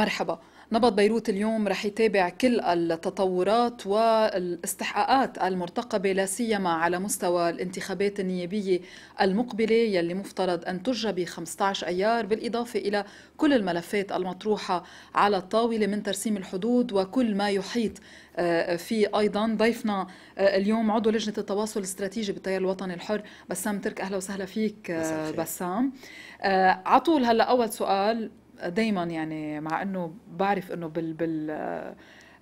مرحبا نبض بيروت اليوم رح يتابع كل التطورات والاستحقاقات المرتقبة لا سيما على مستوى الانتخابات النيابية المقبلة يلي مفترض أن ترجى ب 15 أيار بالإضافة إلى كل الملفات المطروحة على الطاولة من ترسيم الحدود وكل ما يحيط آه، في أيضا ضيفنا آه، اليوم عضو لجنة التواصل الاستراتيجي بالتيار الوطني الحر بسام ترك أهلا وسهلا فيك آه، بسام عطول هلا أول سؤال دايما يعني مع انه بعرف انه بال بال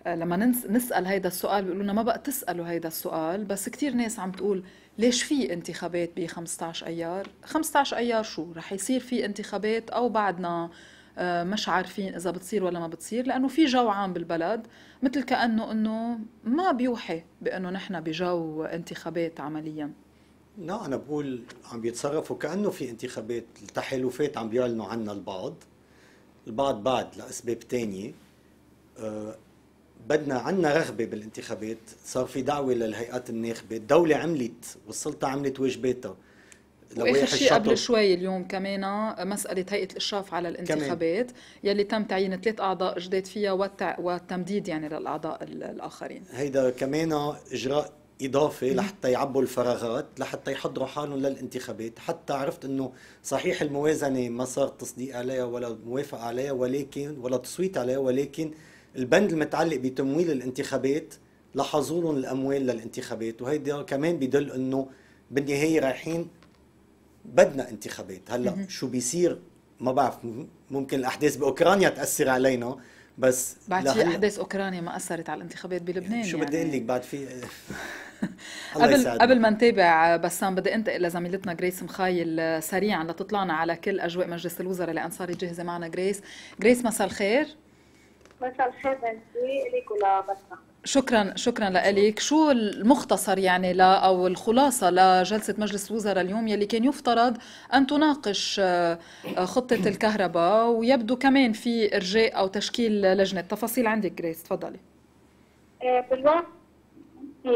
آه، لما نسال هيدا السؤال بيقولوا لنا ما بقى تسالوا هيدا السؤال بس كثير ناس عم تقول ليش في انتخابات ب 15 ايار 15 ايار شو رح يصير في انتخابات او بعدنا آه، مش عارفين اذا بتصير ولا ما بتصير لانه في جو عام بالبلد مثل كانه انه ما بيوحي بانه نحن بجو انتخابات عمليا لا انا بقول عم بيتصرفوا كانه في انتخابات التحالفات عم بيعلنوا عنها البعض البعض بعد لأسباب ثانيه أه، بدنا عندنا رغبة بالانتخابات صار في دعوة للهيئات الناخبة الدولة عملت والسلطة عملت واجباتها واخر شيء قبل شوي اليوم كمان آه، مساله هيئه الاشراف على الانتخابات كمان. يلي تم تعيين ثلاث اعضاء جداد فيها والتمديد يعني للاعضاء الاخرين هيدا كمان اجراء اضافه لحتى يعبوا الفراغات لحتى يحضروا حالهم للانتخابات حتى عرفت انه صحيح الموازنه ما صار تصديق عليها ولا موافقه عليها ولكن ولا تصويت عليها ولكن البند المتعلق بتمويل الانتخابات لاحظوا لهم الاموال للانتخابات وهيدا كمان بدل انه بالنهايه رايحين بدنا انتخابات هلا شو بيصير ما بعرف ممكن الاحداث باوكرانيا تاثر علينا بس بعد في احداث اوكرانيا ما اثرت على الانتخابات بلبنان شو يعني. بدي اقول يعني. لك بعد في قبل قبل ما نتابع بسام بدي انتقل لزميلتنا جريس مخايل سريعا لتطلعنا على كل اجواء مجلس الوزراء لان صارت جاهزه معنا جريس جريس مساء الخير مساء الخير بنتي لك ولبسام شكرا شكرا لك شو المختصر يعني لا او الخلاصه لجلسه مجلس الوزراء اليوم يلي كان يفترض ان تناقش آه، خطه الكهرباء ويبدو كمان في ارجاء او تشكيل لجنه تفاصيل عندك جريس تفضلي آه، بالوقت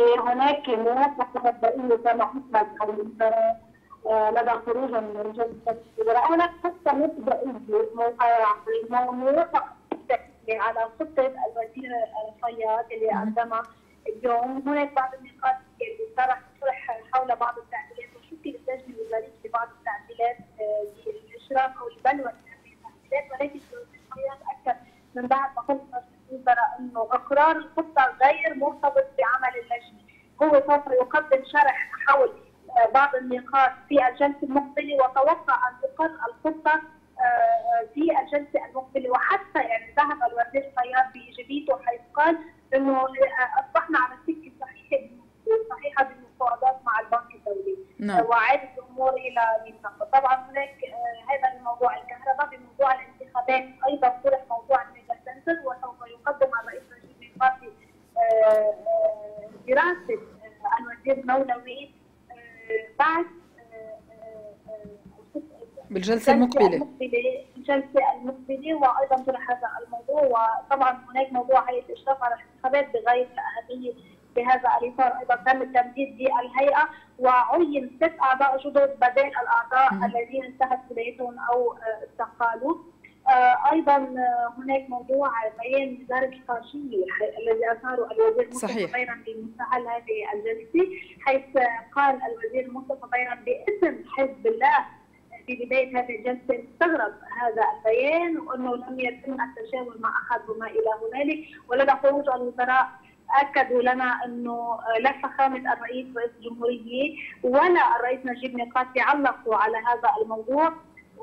هناك كيماويات متنبئيه كما حصلت لدى خروج من رجال التكفير هناك خطه مبدئيه موافقه على خطه الوزير الصياد اللي قدمها اليوم هناك بعض النقاط اللي طرح حول بعض التعديلات وشكل اللجنه الوزاريه بعض التعديلات آه، للاشراف او البلوى ولكن الوزير الصياد اكد من بعد ما خلص الوزراء انه اقرار الخطه غير مرتبط بعمل اللجنه، هو سوف يقدم شرح حول آه، بعض النقاط في الجلسه المقبله وتوقع ان تقر الخطه آه، آه، في الجلسه المقبله وحتى يعني ذهب الوزير طيار بايجابيته حيث قال انه اصبحنا على السكه الصحيحه صحيحه بالمفاوضات مع البنك الدولي نعم. وعادت الامور الى ميثاقه، طبعا هناك هذا الموضوع الكهرباء بموضوع الانتخابات ايضا طرح موضوع السر وسوف يقدم الرئيس رئيس رشيد دراسه آه، الوزير مولوي آه، بعد آه، بالجلسه المقبله الجلسه المقبله وايضا طرح هذا الموضوع وطبعا هناك موضوع هيئه الاشراف على الانتخابات بغايه الاهميه بهذا الاطار ايضا تم التمديد للهيئه وعين ست اعضاء جدد بدل الاعضاء الذين انتهت ولايتهم او استقالوا آه، ايضا آه، هناك موضوع بيان وزاره القاشيه الذي اثاره الوزير مصطفى بيرن في هذه الجلسه حيث قال الوزير مصطفى بيرن باسم حزب الله في بدايه هذه الجلسه استغرب هذا البيان وانه لم يتم التشاور مع احد وما الى هنالك ولدى خروج الوزراء اكدوا لنا انه لا فخامه الرئيس رئيس الجمهوريه ولا الرئيس نجيب ميقاتي علقوا على هذا الموضوع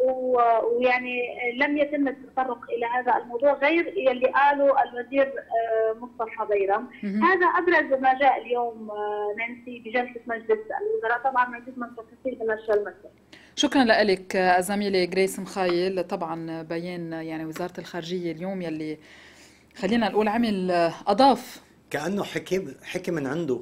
ويعني لم يتم التطرق الى هذا الموضوع غير يلي قاله الوزير آه، مصطفى بيرم، هذا ابرز ما جاء اليوم آه، نانسي بجلسه مجلس الوزراء، طبعا ما يجوز من تفاصيل من المساء. شكرا لك آه، زميلي جريس مخايل، طبعا بيان يعني وزاره الخارجيه اليوم يلي خلينا نقول عمل اضاف كانه حكي حكي من عنده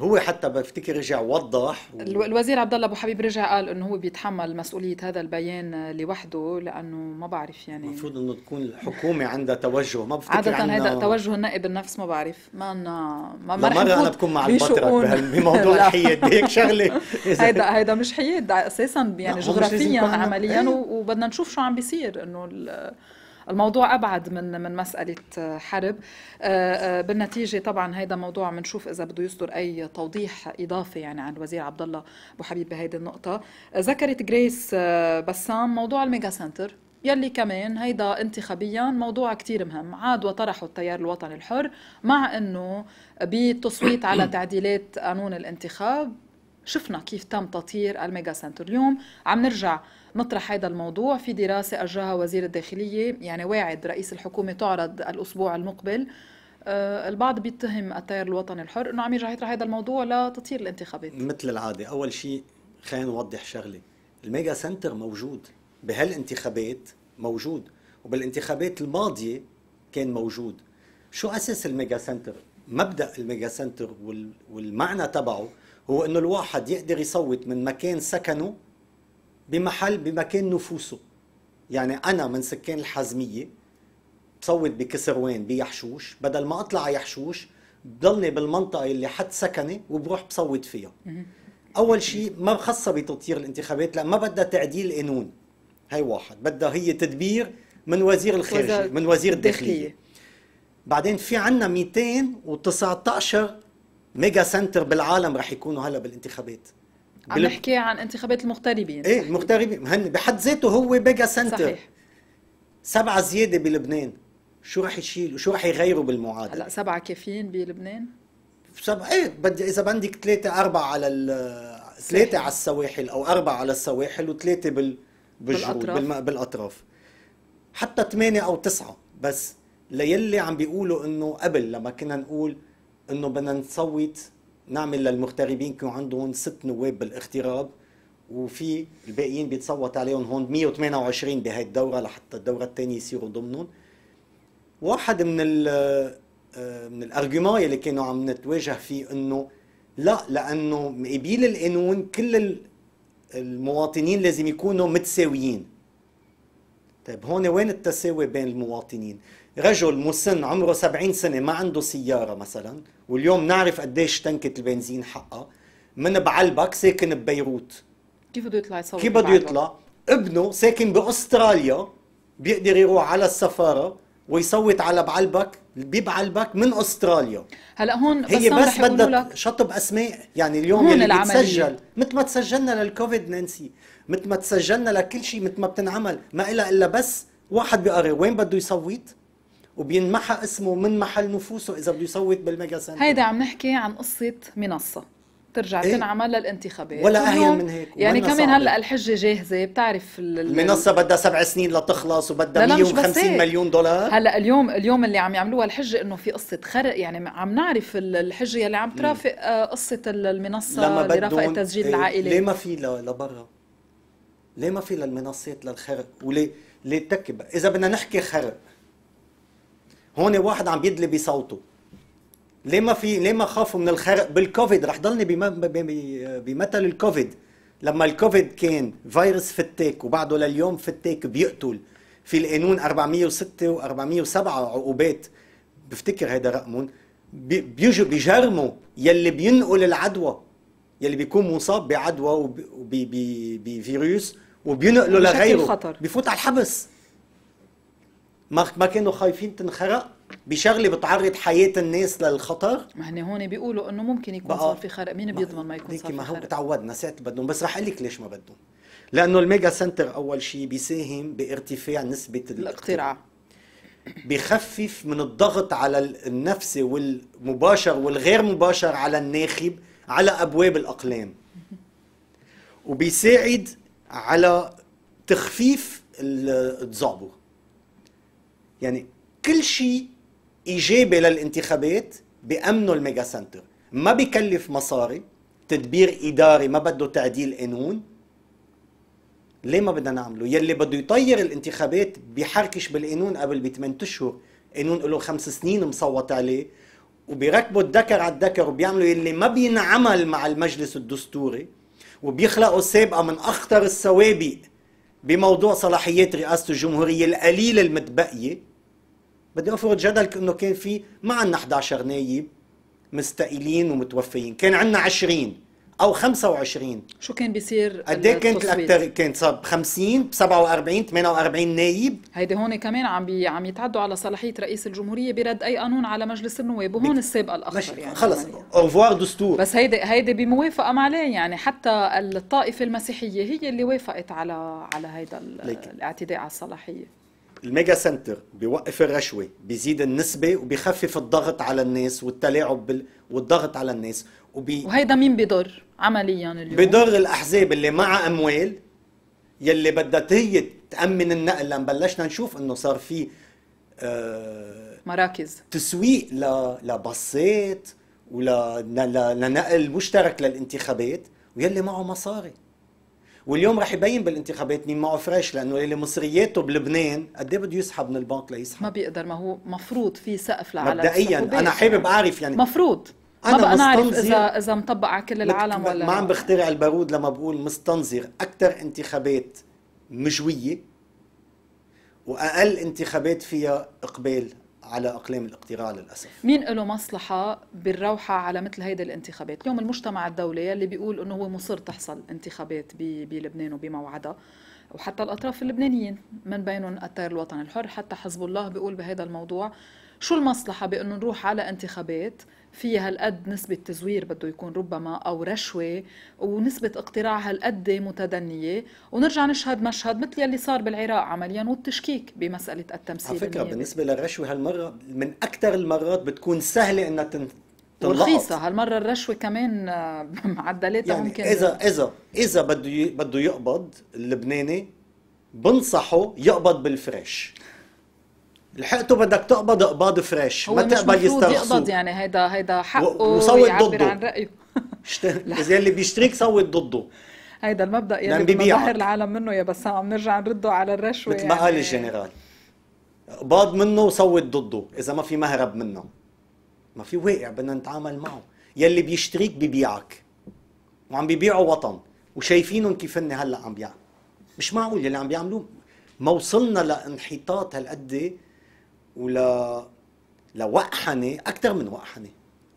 هو حتى بفتكر رجع وضح و... الوزير عبد الله ابو حبيب رجع قال انه هو بيتحمل مسؤوليه هذا البيان لوحده لانه ما بعرف يعني المفروض انه تكون الحكومه عندها توجه ما بفتكر عاده عنا... هذا توجه النائب النفس ما بعرف ما أنا... ما ما مرة انا بكون مع البطرك بموضوع الحياد هيك شغله هيدا هيدا مش حياد اساسا يعني جغرافيا عمليا إيه. وبدنا نشوف شو عم بيصير انه الموضوع أبعد من من مسألة آه، حرب آه، آه، بالنتيجة طبعا هذا موضوع بنشوف إذا بده يصدر أي توضيح إضافي يعني عن الوزير عبد الله أبو حبيب بهيدي النقطة ذكرت جريس بسام موضوع الميجا سنتر يلي كمان هيدا انتخابيا موضوع كتير مهم عاد وطرحه التيار الوطني الحر مع انه بالتصويت على تعديلات قانون الانتخاب شفنا كيف تم تطهير الميجا سنتر اليوم عم نرجع نطرح هذا الموضوع في دراسة أجراها وزير الداخلية يعني واعد رئيس الحكومة تعرض الأسبوع المقبل آه، البعض بيتهم التيار الوطني الحر انه عم يرجع يطرح هذا الموضوع لتطير الانتخابات مثل العاده اول شيء خلينا نوضح شغله الميجا سنتر موجود بهالانتخابات موجود وبالانتخابات الماضيه كان موجود شو اساس الميجا سنتر مبدا الميجا سنتر والمعنى تبعه هو انه الواحد يقدر يصوت من مكان سكنه بمحل بمكان نفوسه يعني انا من سكان الحازميه بصوت بكسروان بيحشوش بدل ما اطلع على يحشوش بضلني بالمنطقه اللي حد سكني وبروح بصوت فيها اول شيء ما خاصه بتطير الانتخابات لان ما بدها تعديل قانون هي واحد بدها هي تدبير من وزير الخارجيه من وزير الداخليه بعدين في عندنا 219 ميجا سنتر بالعالم رح يكونوا هلا بالانتخابات عم نحكي عن انتخابات المغتربين ايه المغتربين هن بحد ذاته هو بيجا سنتر صحيح سبعة زيادة بلبنان شو رح يشيلوا شو رح يغيروا بالمعادلة هلا سبعة كافيين بلبنان سبعة ايه بدي اذا بدك ثلاثة أربعة على ال ثلاثة على السواحل أو أربعة على السواحل وثلاثة بال بالأطراف. بالأطراف. بالأطراف حتى ثمانية أو تسعة بس ليلي عم بيقولوا إنه قبل لما كنا نقول إنه بدنا نصوت نعمل للمغتربين يكون عندهم ست نواب بالاغتراب وفي الباقيين بيتصوت عليهم هون 128 بهي الدوره لحتى الدوره الثانيه يصيروا ضمنهم واحد من ال آه، من الارجيومون اللي كانوا عم نتواجه فيه انه لا لانه مقابل القانون كل المواطنين لازم يكونوا متساويين طيب هون وين التساوي بين المواطنين رجل مسن عمره 70 سنة ما عنده سيارة مثلا واليوم نعرف قديش تنكة البنزين حقها من بعلبك ساكن ببيروت كيف بده يطلع يصور كيف بده يطلع؟ ابنه ساكن باستراليا بيقدر يروح على السفارة ويصوت على بعلبك ببعلبك من استراليا هلا هون هي بس بدها شطب اسماء يعني اليوم هون اللي بتسجل مثل ما تسجلنا للكوفيد نانسي مثل ما تسجلنا لكل شيء مثل ما بتنعمل ما إلا الا بس واحد بيقرر وين بده يصوت وبينمحى اسمه من محل نفوسه اذا بده يصوت بالميجا سنتر هيدا عم نحكي عن قصه منصه ترجع إيه؟ تنعمل للانتخابات ولا اهين من هيك يعني كمان هلا الحجه جاهزه بتعرف المنصه بدها سبع سنين لتخلص وبدها 150 مليون دولار هلا اليوم اليوم اللي عم يعملوها الحجه انه في قصه خرق يعني عم نعرف الحجه اللي عم ترافق آه، قصه المنصه لما اللي رافقت تسجيل إيه؟ العائلي ليه ما في لبرا؟ ليه ما في للمنصات للخرق وليه ليه تكب اذا بدنا نحكي خرق هون واحد عم يدلي بصوته ليه ما في ليه ما خافوا من الخرق بالكوفيد رح ضلني بمثل الكوفيد لما الكوفيد كان فيروس فتاك وبعده لليوم فتاك بيقتل في القانون 406 و407 عقوبات بفتكر هيدا رقمهم بيجوا بيجرموا يلي بينقل العدوى يلي بيكون مصاب بعدوى وبفيروس وبينقله لغيره بيفوت على الحبس ما ما كانوا خايفين تنخرق بشغله بتعرض حياه الناس للخطر ما هن هون بيقولوا انه ممكن يكون صار في خرق مين بيضمن ما يكون صار ما في ما هو تعودنا ساعتها بدهم بس رح اقول لك ليش ما بدهم لانه الميجا سنتر اول شيء بيساهم بارتفاع نسبه الاقتراع بخفف من الضغط على النفسي والمباشر والغير مباشر على الناخب على ابواب الاقلام وبيساعد على تخفيف التذعبر يعني كل شيء ايجابي للانتخابات بامنه الميجا سنتر ما بكلف مصاري تدبير اداري ما بده تعديل قانون ليه ما بدنا نعمله يلي بده يطير الانتخابات بحركش بالقانون قبل ب 8 اشهر قانون له خمس سنين مصوت عليه وبيركبوا الدكر على الدكر وبيعملوا يلي ما بينعمل مع المجلس الدستوري وبيخلقوا سابقه من اخطر السوابق بموضوع صلاحيات رئاسة الجمهورية القليلة المتبقية بدي أفرض جدل أنه كان في ما عندنا 11 نايب مستقيلين ومتوفيين كان عندنا 20 او 25 شو كان بيصير قد ايه كانت الاكثر كانت صار 50 ب 47 48 نايب هيدي هون كمان عم بي عم يتعدوا على صلاحيه رئيس الجمهوريه برد اي قانون على مجلس النواب وهون السابقه الاخضر يعني خلص اوفوار دستور بس هيدي هيدي بموافقه مع ليه يعني حتى الطائفه المسيحيه هي اللي وافقت على على هيدا الاعتداء على الصلاحيه الميجا سنتر بيوقف الرشوه بيزيد النسبه وبيخفف الضغط على الناس والتلاعب بال... والضغط على الناس وبي... وهيدا مين بيضر عمليا اليوم بضر الاحزاب اللي معها اموال يلي بدها هي تامن النقل لان بلشنا نشوف انه صار في آه مراكز تسويق ل... لبصات ولا لنقل مشترك للانتخابات ويلي معه مصاري واليوم رح يبين بالانتخابات مين معه فريش لانه اللي مصرياته بلبنان قد ايه بده يسحب من البنك ليسحب ما بيقدر ما هو مفروض في سقف لعلى مبدئيا انا حابب اعرف يعني مفروض أنا ما بقى نعرف إذا إذا مطبق على كل العالم ولا ما عم بخترع البارود لما بقول مستنظر أكثر انتخابات مجوية وأقل انتخابات فيها إقبال على اقلام الاقتراع للاسف مين له مصلحه بالروحه على مثل هيدي الانتخابات اليوم المجتمع الدولي اللي بيقول انه هو مصر تحصل انتخابات بلبنان وبموعدها وحتى الاطراف اللبنانيين من بينهم التيار الوطني الحر حتى حزب الله بيقول بهذا الموضوع شو المصلحه بانه نروح على انتخابات في هالقد نسبة تزوير بده يكون ربما أو رشوة ونسبة اقتراع هالقد متدنية ونرجع نشهد مشهد مثل يلي صار بالعراق عمليا والتشكيك بمسألة التمثيل على فكرة بالنسبة للرشوة هالمرة من أكثر المرات بتكون سهلة إنها تن... ورخيصة هالمرة الرشوة كمان معدلاتها يعني ممكن إذا إذا إذا بده بده يقبض اللبناني بنصحه يقبض بالفريش لحقته بدك تقبض قباض فريش ما تقبل يسترخصوه يقبض يعني هيدا هيدا حقه وصوت ضده عن رأيه اذا اللي بيشتريك صوت ضده هيدا المبدا يلي بنظهر العالم منه يا بسام عم نرجع نرده على الرشوه مثل ما يعني... قال الجنرال قباض منه وصوت ضده اذا ما في مهرب منه ما في واقع بدنا نتعامل معه يلي بيشتريك ببيعك وعم بيبيعوا وطن وشايفينهم كيف هن هلا عم بيعملوا مش معقول يلي عم بيعملوه ما وصلنا لانحطاط هالقد ولا لوقحنه اكثر من وقحنه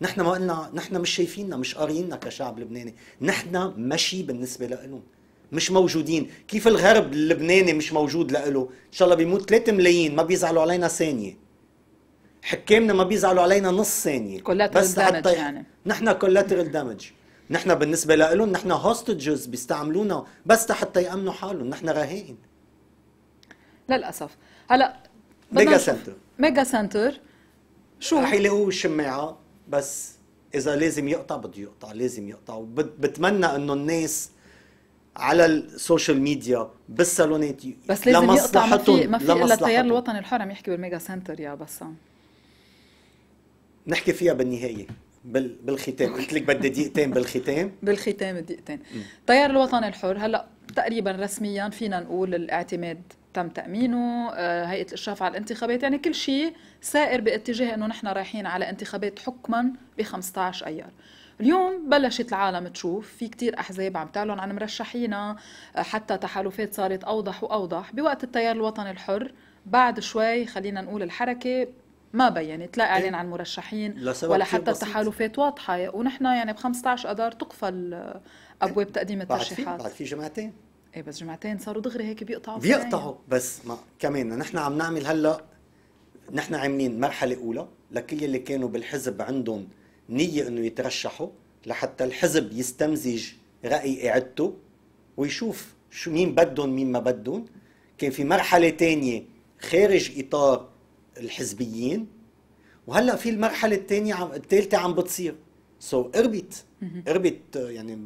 نحن ما قلنا نحن مش شايفيننا مش قارييننا كشعب لبناني نحن مشي بالنسبه لهم مش موجودين كيف الغرب اللبناني مش موجود لإله ان شاء الله بيموت 3 ملايين ما بيزعلوا علينا ثانيه حكامنا ما بيزعلوا علينا نص ثانيه بس حتى يعني نحن كولاترال دامج نحن بالنسبه لهم نحن هوستجز بيستعملونا بس حتى يامنوا حالهم نحن رهائن للاسف هلا ميجا سنتر ميجا سنتر شو رح يلاقوه الشماعه بس اذا لازم يقطع بده يقطع لازم يقطع وبتمنى انه الناس على السوشيال ميديا بالصالونات بس لازم يقطع ما في ما في الا التيار الوطني الحر عم يحكي بالميجا سنتر يا بسام نحكي فيها بالنهايه بال بالختام قلت لك بدي دقيقتين بالختام بالختام دقيقتين التيار الوطني الحر هلا تقريبا رسميا فينا نقول الاعتماد تم تأمينه آه، هيئة الإشراف على الانتخابات يعني كل شيء سائر باتجاه أنه نحن رايحين على انتخابات حكما ب 15 أيار اليوم بلشت العالم تشوف في كتير أحزاب عم تعلن عن مرشحينا آه، حتى تحالفات صارت أوضح وأوضح بوقت التيار الوطني الحر بعد شوي خلينا نقول الحركة ما بينت لا اعلان عن مرشحين ولا حتى تحالفات واضحه ونحن يعني ب 15 اذار تقفل آه، ابواب تقديم الترشيحات بعد في, بعد في جمعتين ايه بس جمعتين صاروا دغري هيك بيقطعوا بيقطعوا بس ما كمان نحن عم نعمل هلا نحن عاملين مرحله اولى لكل اللي كانوا بالحزب عندهم نيه انه يترشحوا لحتى الحزب يستمزج راي اعدته ويشوف شو مين بدهم مين ما بدهم كان في مرحله ثانيه خارج اطار الحزبيين وهلا في المرحله الثانيه الثالثه عم بتصير سو so, اربط اربط يعني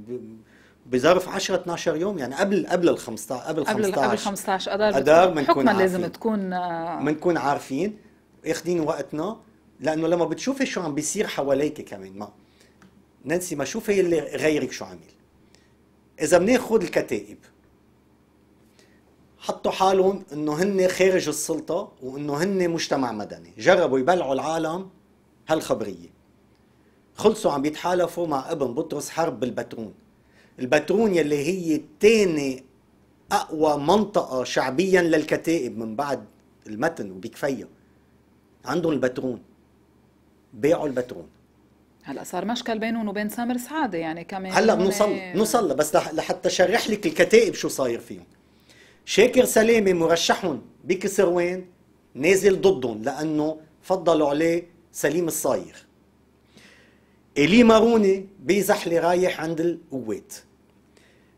بظرف 10 12 يوم يعني قبل قبل ال 15 قبل 15 قبل 15 اذار اذار بنكون حكما لازم تكون آه، بنكون عارفين اخذين وقتنا لانه لما بتشوفي شو عم بيصير حواليك كمان ما نانسي ما شوفي اللي غيرك شو عامل اذا بناخذ الكتائب حطوا حالهم انه هن خارج السلطه وانه هن مجتمع مدني جربوا يبلعوا العالم هالخبريه خلصوا عم يتحالفوا مع ابن بطرس حرب بالبترون البترونيا اللي هي تاني اقوى منطقه شعبيا للكتائب من بعد المتن وبكفية عندهم البترون باعوا البترون هلا صار مشكل بينهم وبين سامر سعاده يعني كمان هلا بنوصل إيه. بنوصل نوصل بس لحتى شرح لك الكتائب شو صاير فيهم شاكر سلامه مرشحهم بكسروان نازل ضدهم لانه فضلوا عليه سليم الصايغ إلي ماروني بيزحلي رايح عند القوات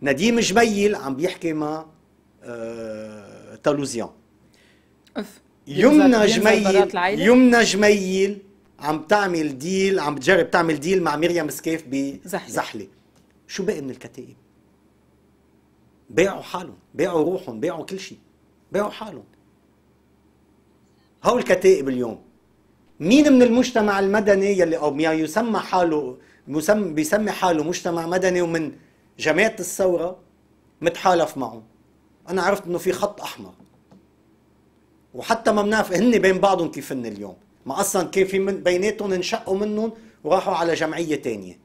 نديم جميل عم بيحكي مع آه تالوزيان يمنى جميل يمنى جميل عم تعمل ديل عم تجرب تعمل ديل مع مريم سكيف بزحله شو باقي من الكتائب؟ باعوا حالهم باعوا روحهم باعوا كل شيء باعوا حالهم هول الكتائب اليوم مين من المجتمع المدني يلي او يسمى حاله مسم بيسمي حاله مجتمع مدني ومن جماعه الثوره متحالف معه انا عرفت انه في خط احمر وحتى ما بنعرف هن بين بعضهم كيف هن اليوم ما اصلا كان في من بيناتهم انشقوا منهم وراحوا على جمعيه تانية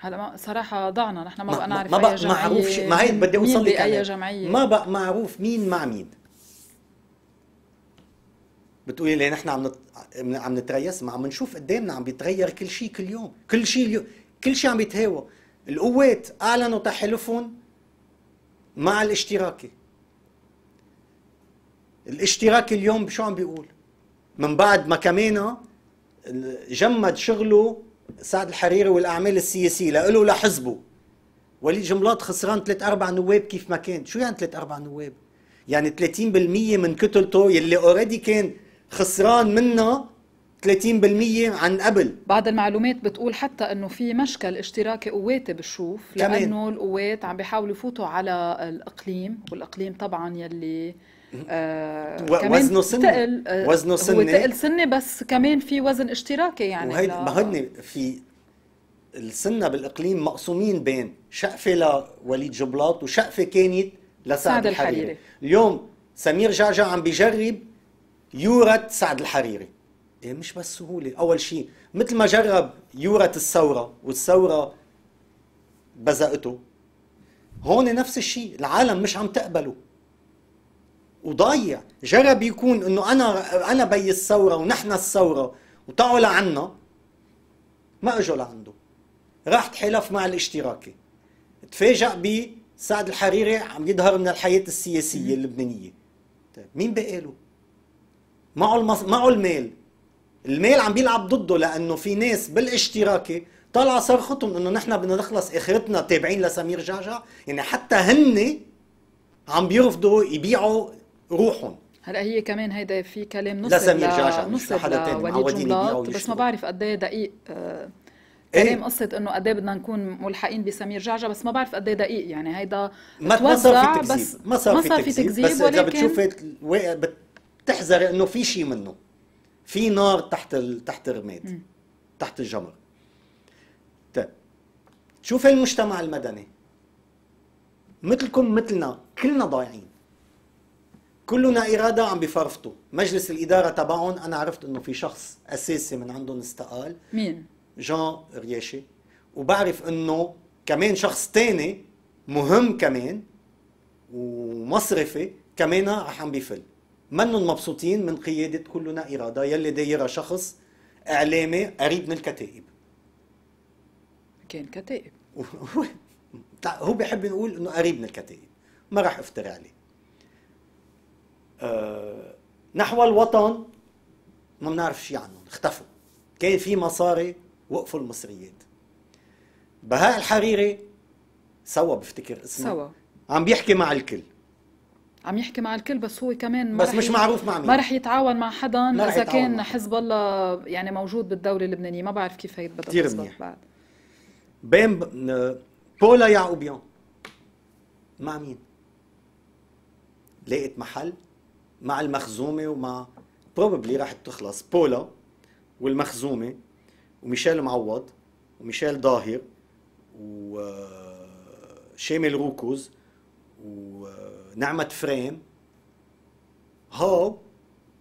هلا ما صراحه ضعنا نحن ما بقى نعرف ما بقى معروف ما هي بدي اوصل لك اي جمعيه ما بقى معروف مين مع مين بتقولي لي نحن عم نت... عم نتريس ما عم نشوف قدامنا عم بيتغير كل شيء كل يوم كل شيء اليوم كل شيء عم يتهاوى القوات اعلنوا تحالفهم مع الاشتراكي الاشتراكي اليوم شو عم بيقول من بعد ما كمان جمد شغله سعد الحريري والاعمال السياسيه لإله لحزبه وليد جملاط خسران ثلاث اربع نواب كيف ما كان شو يعني ثلاث اربع نواب يعني 30% من كتلته يلي اوريدي كان خسران منها 30% عن قبل بعض المعلومات بتقول حتى انه في مشكل اشتراكي قواتي بالشوف لانه القوات عم بيحاولوا يفوتوا على الاقليم والاقليم طبعا يلي آه وزنه سني آه وزنه سني هو تقل سني بس كمان في وزن اشتراكي يعني وهيد ما هن في السنه بالاقليم مقسومين بين شقفه لوليد جبلاط وشقفه كانت لسعد الحريري اليوم سمير جعجع عم بيجرب يورث سعد الحريري إيه مش بس سهولة أول شيء مثل ما جرب يورث الثورة والثورة بزقته هون نفس الشيء العالم مش عم تقبله وضايع جرب يكون انه انا انا بي الثوره ونحن الثوره وتعوا لعنا ما اجوا لعنده راح تحلف مع الاشتراكي تفاجأ ب سعد الحريري عم يظهر من الحياة السياسية اللبنانية طيب مين بقى له؟ معه المص... معه المال المال عم بيلعب ضده لانه في ناس بالاشتراكي طالعه صرختهم انه نحن بدنا نخلص اخرتنا تابعين لسمير جعجع يعني حتى هن عم بيرفضوا يبيعوا روحهم هلا هي كمان هيدا في كلام نص لسمير جعجع نص لحدا تاني معودين يبيعوا بس ما بعرف قد ايه دقيق آه إيه؟ كلام إيه؟ قصة انه قد إيه بدنا نكون ملحقين بسمير جعجع بس ما بعرف قد ايه دقيق يعني هيدا ما صار في تكذيب ما صار في تكذيب بس اذا بتشوف بت... بتحذر انه في شيء منه في نار تحت ال... تحت الرماد تحت الجمر طيب شوف المجتمع المدني مثلكم مثلنا كلنا ضايعين كلنا إرادة عم بفرفطوا مجلس الإدارة تبعهم أنا عرفت أنه في شخص أساسي من عندهم استقال مين؟ جان رياشي وبعرف أنه كمان شخص تاني مهم كمان ومصرفي كمان رح عم بفل منن مبسوطين من قيادة كلنا إرادة يلي دايرها شخص إعلامي قريب من الكتائب كان كتائب هو بيحب نقول انه قريب من الكتائب ما راح افتر عليه أه نحو الوطن ما بنعرف شي عنهم اختفوا كان في مصاري وقفوا المصريات بهاء الحريري سوا بفتكر اسمه سوا عم بيحكي مع الكل عم يحكي مع الكل بس هو كمان ما بس مش معروف مع مين ما رح يتعاون مع حدا اذا كان حزب الله يعني موجود بالدوله اللبنانيه ما بعرف كيف هي بدها كثير منيح بعد بين ب... بولا يعقوبيان مع مين؟ لقيت محل مع المخزومه ومع بروبلي رح تخلص بولا والمخزومه وميشيل معوض وميشيل و وشامل روكوز و نعمت فريم هو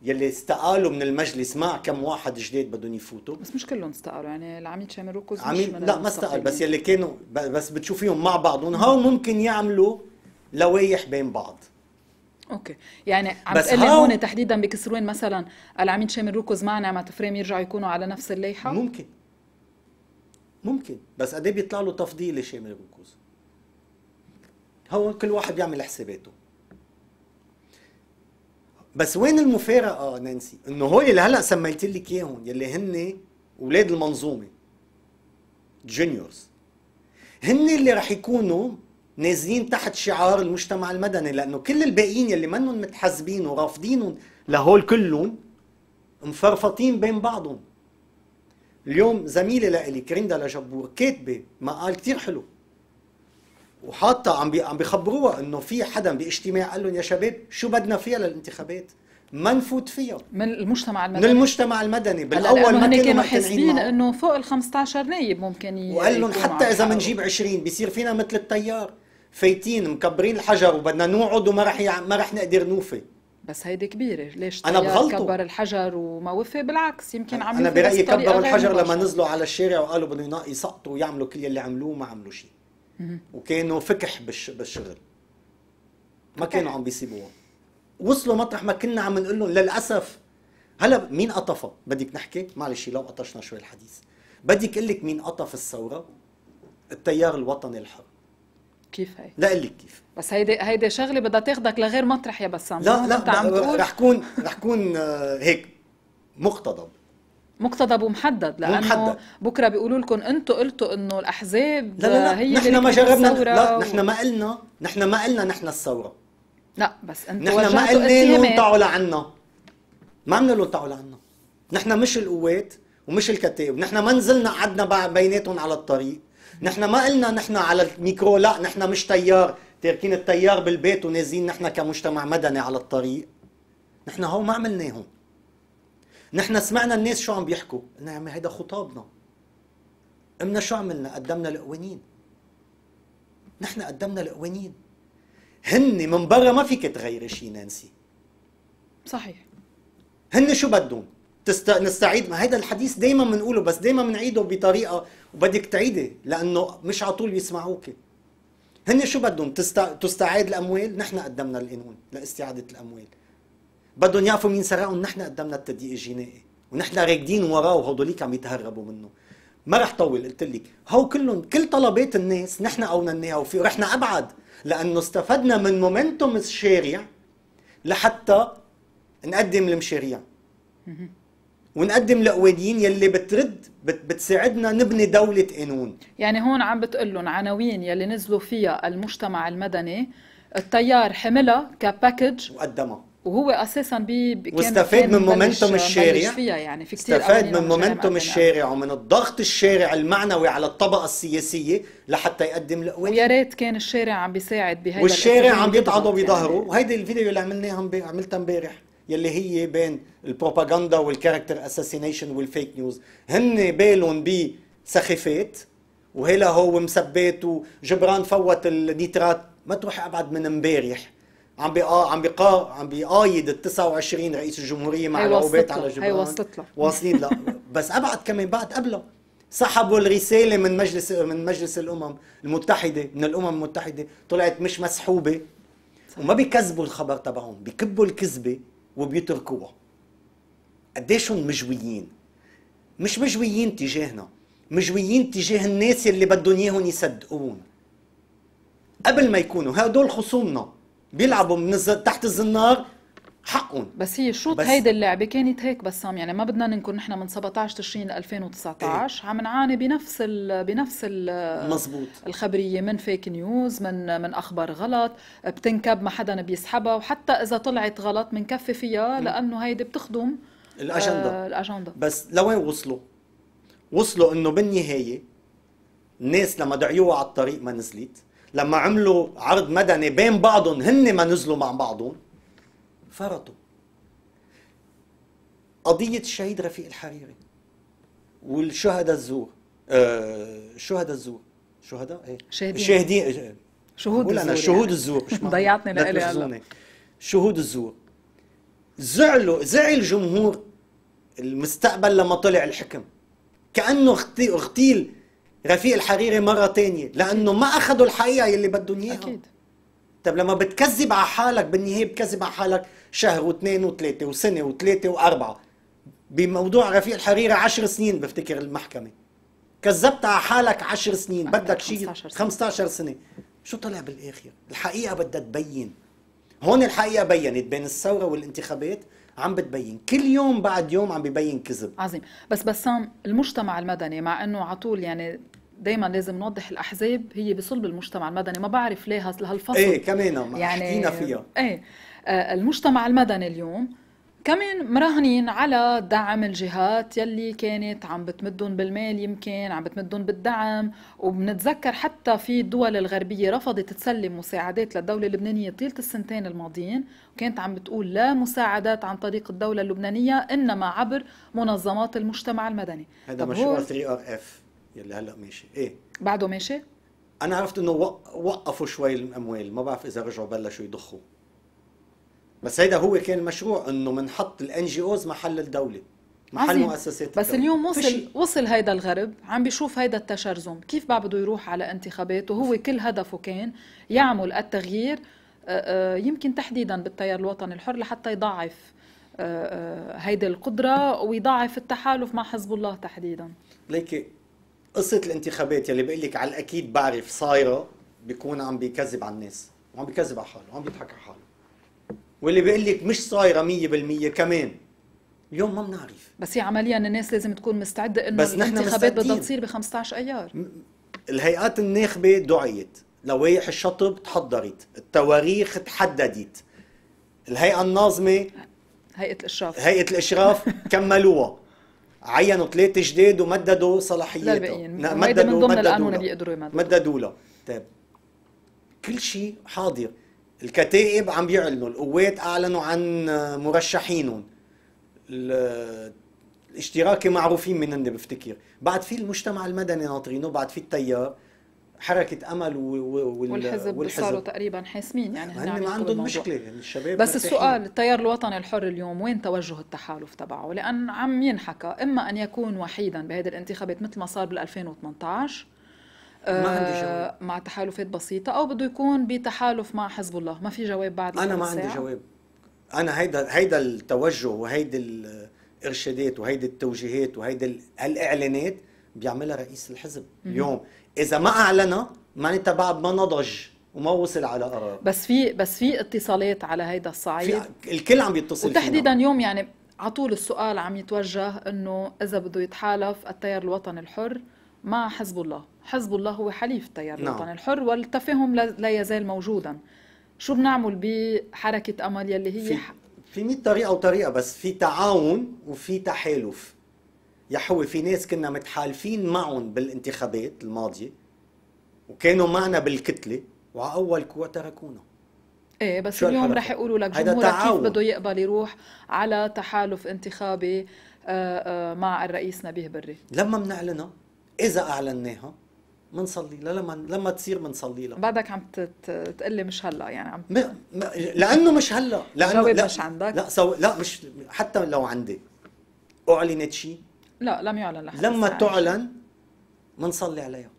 يلي استقالوا من المجلس مع كم واحد جديد بدهم يفوتوا بس مش كلهم استقالوا يعني العميد شامل روكوز عميد لا ما استقال بس يلي كانوا بس بتشوفيهم مع بعضهم هو ممكن يعملوا لوايح بين بعض اوكي يعني عم بس تقلي هون تحديدا بكسروين مثلا العميد شامل روكوز مع نعمة فريم يرجعوا يكونوا على نفس الليحه ممكن ممكن بس قد ايه بيطلع له تفضيل شامل روكوز هو كل واحد بيعمل حساباته بس وين المفارقه آه، نانسي انه هو اللي هلا سميت لك اياهم يلي هن اولاد المنظومه جونيورز هن اللي رح يكونوا نازلين تحت شعار المجتمع المدني لانه كل الباقيين يلي منهم متحزبين ورافضينهم لهول كلهم مفرفطين بين بعضهم اليوم زميله لإلي كريندا لجبور كاتبه مقال كثير حلو وحاطه عم عم بيخبروها انه في حدا باجتماع قال لهم يا شباب شو بدنا فيها للانتخابات ما نفوت فيها من المجتمع المدني من المجتمع المدني بالاول ما كانوا, كانوا حاسبين انه فوق ال 15 نايب ممكن ي... وقال لهم حتى اذا بنجيب 20 بصير فينا مثل التيار فايتين مكبرين الحجر وبدنا نوعد وما رح يع... ما رح نقدر نوفي بس هيدي كبيره ليش انا بغلطه كبر الحجر وما وفى بالعكس يمكن عم انا برايي كبروا الحجر لما نزلوا على الشارع وقالوا بدهم يسقطوا ويعملوا كل اللي عملوه ما عملوا شيء وكانوا فكح بالشغل ما كانوا عم بيسيبوها وصلوا مطرح ما كنا عم نقول لهم للاسف هلا مين قطفها بدك نحكي معلش لو قطشنا شوي الحديث بدك اقول لك مين قطف الثوره التيار الوطني الحر كيف هي؟ لا لك كيف بس هيدي هيدي شغله بدها تاخذك لغير مطرح يا بسام لا لا رح كون رح كون آه، هيك مقتضب مقتضب ومحدد لانه ومحدد. بكره بيقولوا لكم انتم قلتوا انه الاحزاب لا لا لا هي نحن ما جربنا لا و... نحن ما قلنا نحن ما قلنا نحن الثوره لا بس انتم نحن ما قلنا لهم تعوا لعنا ما عملنا لهم تعوا لعنا نحن مش القوات ومش الكتائب نحن ما نزلنا قعدنا بيناتهم على الطريق نحن ما قلنا نحن على الميكرو لا نحن مش تيار تاركين التيار بالبيت ونازلين نحن كمجتمع مدني على الطريق نحن هو ما عملناهم نحن سمعنا الناس شو عم بيحكوا قلنا يا عمي هيدا خطابنا قمنا شو عملنا قدمنا القوانين نحن قدمنا القوانين هن من برا ما فيك تغيري شيء نانسي صحيح هن شو بدهم تست... نستعيد ما هيدا الحديث دائما بنقوله بس دائما بنعيده بطريقه وبدك تعيدي لانه مش على طول بيسمعوك هن شو بدهم تست... تستعاد الاموال نحن قدمنا القانون لاستعاده الاموال بدهم يعرفوا مين سرقهم نحن قدمنا التدقيق الجنائي ونحن راكدين وراه وهدوليك عم يتهربوا منه ما رح طول قلت لك هو كلهم كل طلبات الناس نحن اونناها وفي رحنا ابعد لانه استفدنا من مومنتوم الشارع لحتى نقدم المشاريع ونقدم لقوانين يلي بترد بت بتساعدنا نبني دولة قانون يعني هون عم بتقول لهم عناوين يلي نزلوا فيها المجتمع المدني التيار حملها كباكج وقدمها وهو اساسا بي واستفاد من مومنتوم الشارع يعني في كثير استفاد من مومنتوم الشارع ومن الضغط الشارع المعنوي على الطبقه السياسيه لحتى يقدم القوات ويا ريت كان الشارع عم بيساعد بهيدا والشارع عم بيتعضوا بظهره يعني. وهيدي الفيديو اللي عملناها عملتها امبارح يلي هي بين البروباغندا والكاركتر اساسينيشن والفيك نيوز هن بالهم بسخافات وهلا هو مسبات وجبران فوت النيترات ما تروح ابعد من امبارح عم بقى آه، عم بقى عم بيقايد ال 29 رئيس الجمهوريه مع العقوبات على جبران هي وصلت له واصلين لا بس ابعد كمان بعد قبلها سحبوا الرساله من مجلس من مجلس الامم المتحده من الامم المتحده طلعت مش مسحوبه وما بيكذبوا الخبر تبعهم بيكبوا الكذبه وبيتركوها قديش هم مجويين مش مجويين تجاهنا مجويين تجاه الناس اللي بدهم اياهم يصدقون قبل ما يكونوا هدول خصومنا بيلعبوا من تحت الزنار حقهم بس هي شوط هيدي اللعبه كانت هيك بسام يعني ما بدنا ننكر نحن من 17 تشرين ل 2019 إيه؟ عم نعاني بنفس ال بنفس ال مزبوط الخبريه من فيك نيوز من من اخبار غلط بتنكب ما حدا بيسحبها وحتى اذا طلعت غلط بنكفي فيها لانه هيدي بتخدم الاجنده آه الاجنده بس لوين وصلوا؟ وصلوا انه بالنهايه الناس لما دعيوها على الطريق ما نزلت لما عملوا عرض مدني بين بعضهم هن ما نزلوا مع بعضهم فرطوا قضية الشهيد رفيق الحريري والشهداء الزور آه، شهداء الزور شهداء ايه شهدين شهود الزور يعني. أنا شهود الزور ضيعتني لإلي هلا شهود الزور زعلوا زعل جمهور المستقبل لما طلع الحكم كأنه اغتيل رفيق الحريري مره تانية لانه ما اخذوا الحقيقه يلي بدهم اياها اكيد طب لما بتكذب على حالك بالنهايه بتكذب على حالك شهر واثنين وثلاثه وسنه وثلاثه واربعه بموضوع رفيق الحريري 10 سنين بفتكر المحكمه كذبت على حالك 10 سنين بدك شيء 15 سنة. 15 سنه شو طلع بالاخر الحقيقه بدها تبين هون الحقيقه بينت بين الثوره والانتخابات عم بتبين كل يوم بعد يوم عم ببين كذب عظيم بس بسام المجتمع المدني مع انه على طول يعني دائما لازم نوضح الاحزاب هي بصلب المجتمع المدني ما بعرف ليه هالفصل ايه كمان يعني حكينا فيها ايه آه، المجتمع المدني اليوم كمان مراهنين على دعم الجهات يلي كانت عم بتمدهم بالمال يمكن عم بتمدهم بالدعم وبنتذكر حتى في الدول الغربية رفضت تسلم مساعدات للدولة اللبنانية طيلة السنتين الماضيين وكانت عم بتقول لا مساعدات عن طريق الدولة اللبنانية إنما عبر منظمات المجتمع المدني هذا مشروع 3 ار اف يلي هلا ماشي ايه بعده ماشي؟ انا عرفت انه وقفوا شوي الاموال ما بعرف اذا رجعوا بلشوا يضخوا بس هيدا هو كان المشروع انه بنحط الان جي اوز محل الدوله محل مؤسسات بس اليوم وصل فشي. وصل هيدا الغرب عم بيشوف هيدا التشرذم كيف بقى بده يروح على انتخابات وهو كل هدفه كان يعمل التغيير آه، آه، يمكن تحديدا بالتيار الوطني الحر لحتى يضعف آه، هيدي القدرة ويضعف التحالف مع حزب الله تحديدا ليكي قصة الانتخابات يلي بقول لك على الأكيد بعرف صايرة بيكون عم بيكذب على الناس وعم بيكذب على حاله وعم بيضحك على حاله واللي بيقول لك مش صايره 100% كمان اليوم ما بنعرف بس هي عمليا الناس لازم تكون مستعده انه بس نحن الانتخابات بدها تصير ب 15 ايار الهيئات الناخبه دعيت لوائح الشطب تحضرت التواريخ تحددت الهيئه الناظمه هيئه الاشراف هيئه الاشراف كملوها عينوا ثلاثه جداد ومددوا صلاحياتها مددوا من ضمن القانون بيقدروا يمددوا مددوا طيب كل شيء حاضر الكتائب إيه عم بيعلنوا القوات اعلنوا عن مرشحينهم الاشتراكي معروفين من هن بفتكر بعد في المجتمع المدني ناطرينه بعد في التيار حركة أمل وال... والحزب, والحزب صاروا تقريبا حاسمين يعني هن ما عندهم مشكلة يعني الشباب بس السؤال التيار الوطني الحر اليوم وين توجه التحالف تبعه لأن عم ينحكى إما أن يكون وحيدا بهذه الانتخابات مثل ما صار بال 2018 ما عندي آه، جواب مع تحالفات بسيطة أو بده يكون بتحالف مع حزب الله ما في جواب بعد أنا ما عندي جواب أنا هيدا هيدا التوجه وهيدي الإرشادات وهيدي التوجيهات وهيدي الإعلانات بيعملها رئيس الحزب م اليوم إذا ما أعلنها معناتها بعد ما نضج وما وصل على قرار بس في بس في اتصالات على هيدا الصعيد في الكل عم بيتصل وتحديدا يوم يعني على طول السؤال عم يتوجه انه اذا بده يتحالف التيار الوطني الحر مع حزب الله حزب الله هو حليف التيار نعم. الوطني الحر والتفاهم لا يزال موجودا شو بنعمل بحركة أمل يلي هي في, 100 طريقة وطريقة بس في تعاون وفي تحالف يا حوي في ناس كنا متحالفين معهم بالانتخابات الماضية وكانوا معنا بالكتلة وعلى أول كوع تركونا ايه بس اليوم رح يقولوا لك جمهورك كيف بده يقبل يروح على تحالف انتخابي آه، آه، مع الرئيس نبيه بري لما بنعلنها إذا أعلناها منصلي لا لما لما تصير منصلي لها بعدك عم تقلي مش هلا يعني عم لانه مش هلا لانه لا مش عندك لا سو... لا مش حتى لو عندي اعلنت شيء لا لم يعلن لحد لما تعلن منصلي عليها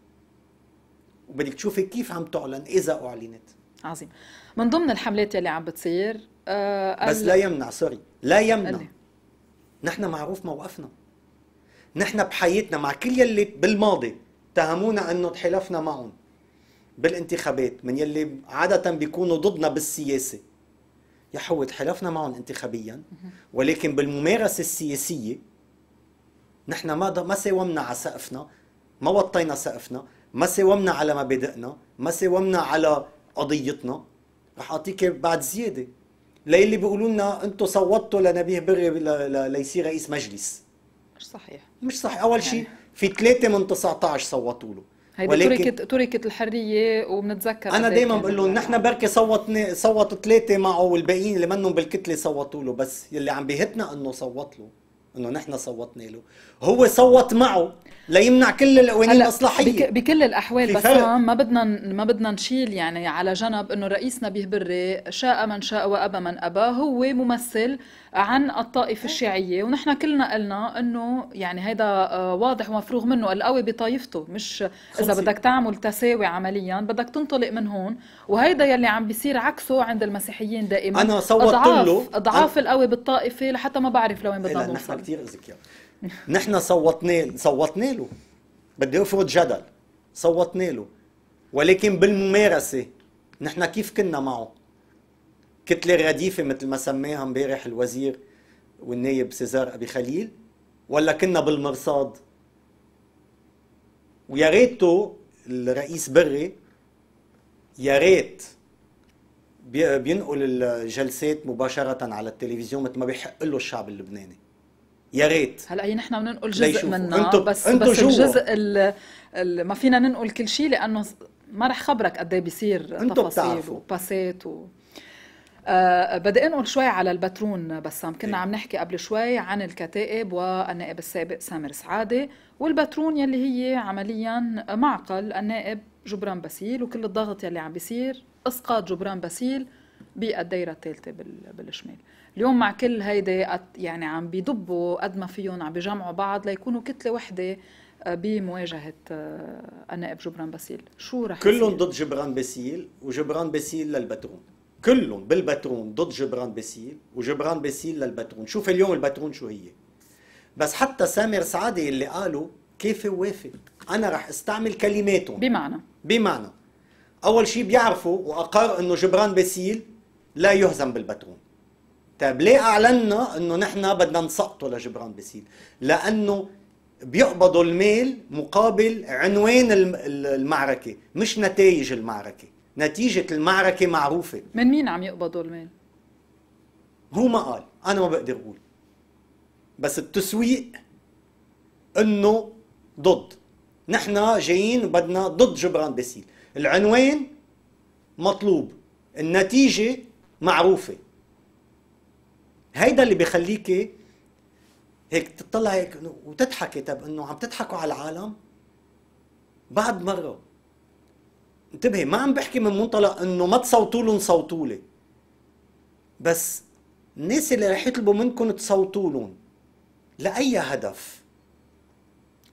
وبدك تشوفي كيف عم تعلن اذا اعلنت عظيم من ضمن الحملات يلي عم بتصير آه بس لا يمنع سوري لا يمنع قلي. نحن معروف موقفنا نحن بحياتنا مع كل يلي بالماضي اتهمونا انه تحالفنا معهم بالانتخابات من يلي عادة بيكونوا ضدنا بالسياسة يا حو تحالفنا معهم انتخابيا ولكن بالممارسة السياسية نحن ما ما ساومنا على سقفنا ما وطينا سقفنا ما ساومنا على مبادئنا ما ساومنا على قضيتنا رح اعطيك بعد زياده للي بيقولوا لنا انتم صوتوا لنبيه بري ليصير رئيس مجلس مش صحيح مش صحيح اول يعني شيء في ثلاثه من 19 صوتوا له هيدي ولكن تركت تركت الحريه وبنتذكر انا دائما بقول لهم نحن بركي صوت صوت ثلاثه معه والباقيين اللي منهم بالكتله صوتوا له بس يلي عم بيهتنا انه صوت له انه نحن صوتنا له هو صوت معه ليمنع كل القوانين الاصلاحيه بك بكل الاحوال بس ما بدنا ما بدنا نشيل يعني على جنب انه رئيس نبيه بري شاء من شاء وابى من ابى هو ممثل عن الطائفه الشيعيه ونحن كلنا قلنا انه يعني هذا آه، واضح ومفروغ منه القوي بطائفته مش اذا بدك تعمل تساوي عمليا بدك تنطلق من هون وهيدا يلي عم بيصير عكسه عند المسيحيين دائما انا صوتت له اضعاف أضعاف القوي بالطائفه لحتى ما بعرف لوين إيه، بدنا نوصل كثير نحن صوتنا صوتنا له بدي افرض جدل صوتنا له ولكن بالممارسه نحن كيف كنا معه كتله رديفة مثل ما سماها امبارح الوزير والنايب سيزار ابي خليل ولا كنا بالمرصاد ويا ريته الرئيس بري يا ريت بينقل الجلسات مباشره على التلفزيون مثل ما بيحق له الشعب اللبناني يا ريت هلا هي نحن بننقل جزء منها انتو بس انتو بس الجزء ال ما فينا ننقل كل شيء لانه ما رح خبرك قد ايه بيصير تفاصيل وباسات و... أه بدي انقل شوي على الباترون بسام كنا إيه. عم نحكي قبل شوي عن الكتائب والنائب السابق سامر سعاده والباترون يلي هي عمليا معقل النائب جبران باسيل وكل الضغط يلي عم بيصير اسقاط جبران باسيل بالدائره الثالثه بالشمال اليوم مع كل هيدا يعني عم بيضبوا قد ما فيهم عم بيجمعوا بعض ليكونوا كتله وحده آه، بمواجهه النائب آه، جبران باسيل شو رح كلهم ضد جبران باسيل وجبران باسيل للبترون كلهم بالبترون ضد جبران باسيل وجبران باسيل للبترون شوف اليوم البترون شو هي بس حتى سامر سعادة اللي قالوا كيف وافق انا رح استعمل كلماتهم بمعنى بمعنى اول شيء بيعرفوا واقر انه جبران باسيل لا يهزم بالبترون طيب ليه اعلنا انه نحن بدنا نسقطه لجبران باسيل؟ لانه بيقبضوا المال مقابل عنوان المعركه مش نتائج المعركه، نتيجه المعركه معروفه من مين عم يقبضوا المال؟ هو ما قال، انا ما بقدر اقول بس التسويق انه ضد نحن جايين بدنا ضد جبران باسيل العنوان مطلوب النتيجه معروفه هيدا اللي بخليك هيك تطلع هيك وتضحكي طب انه عم تضحكوا على العالم بعد مره انتبهي ما عم بحكي من منطلق انه ما تصوتوا لهم صوتوا لي بس الناس اللي رح يطلبوا منكم تصوتوا لهم لاي هدف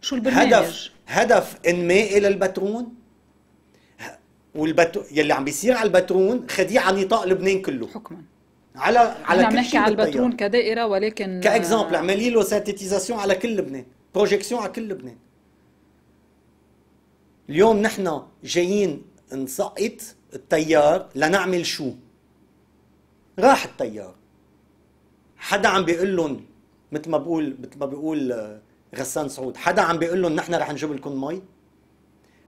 شو البرنامج؟ هدف هدف انمائي للبترون والبترون يلي عم بيصير على البترون خديه على نطاق لبنان كله حكما على على عم نحكي على البترون كدائره ولكن كاكزامبل اعملي آه، له سانتيتيزاسيون على كل لبنان بروجيكسيون على كل لبنان اليوم نحن جايين نسقط التيار لنعمل شو راح التيار حدا عم بيقول لهم مثل ما بقول مثل ما بيقول آه، غسان سعود حدا عم بيقول لهم نحن رح نجيب لكم مي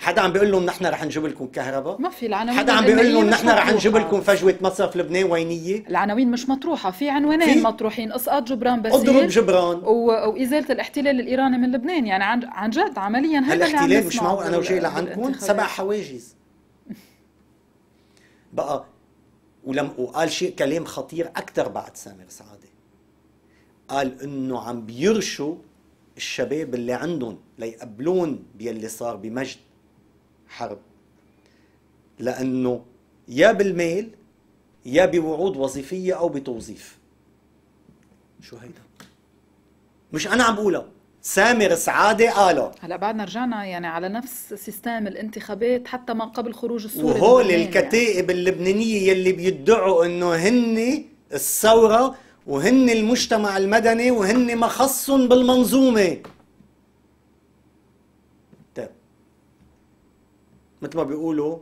حدا عم بيقول لهم نحن رح نجيب لكم كهرباء ما في العناوين حدا عم بيقول لهم نحن رح نجيب لكم فجوه مصرف لبنان وينيه العناوين مش مطروحه في عنوانين في مطروحين اسقاط جبران بس اضرب جبران و... وازاله الاحتلال الايراني من لبنان يعني عن, عن جد عمليا هذا الاحتلال مش معقول انا وجاي لعندكم سبع حواجز بقى ولم وقال شيء كلام خطير اكثر بعد سامر سعاده قال انه عم بيرشوا الشباب اللي عندهم ليقبلون باللي صار بمجد حرب لأنه يا بالميل يا بوعود وظيفية أو بتوظيف شو هيدا؟ مش أنا عم بقولها سامر سعادة قالها هلا بعدنا رجعنا يعني على نفس سيستم الانتخابات حتى ما قبل خروج السوري وهول يعني. الكتائب يعني. اللبنانية يلي بيدعوا انه هن الثورة وهن المجتمع المدني وهن مخص بالمنظومة مثل ما بيقولوا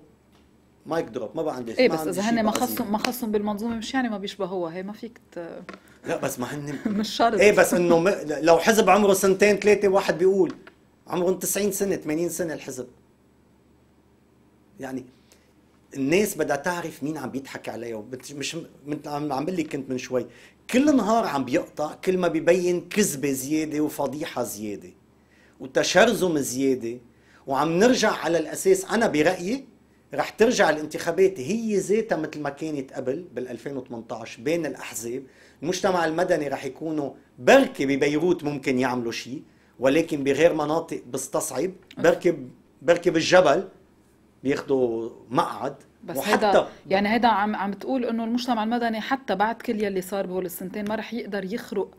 مايك دروب ما بقى عندي ايه بس اذا هن ما خصهم ما خصهم بالمنظومه مش يعني ما بيشبهوها هي ما فيك ت... لا بس ما هن مش شرط ايه بس انه م... لو حزب عمره سنتين ثلاثه واحد بيقول عمرهم 90 سنه 80 سنه الحزب يعني الناس بدها تعرف مين عم بيضحك عليها مش عم عم لك كنت من شوي كل نهار عم بيقطع كل ما ببين كذبه زياده وفضيحه زياده وتشرذم زياده وعم نرجع على الاساس انا برايي رح ترجع الانتخابات هي ذاتها مثل ما كانت قبل بال 2018 بين الاحزاب، المجتمع المدني رح يكونوا بركي ببيروت ممكن يعملوا شيء ولكن بغير مناطق بستصعب، بركي بركي بالجبل بياخذوا مقعد بس وحتى هيدا يعني هيدا عم عم تقول انه المجتمع المدني حتى بعد كل يلي صار بهول السنتين ما رح يقدر يخرق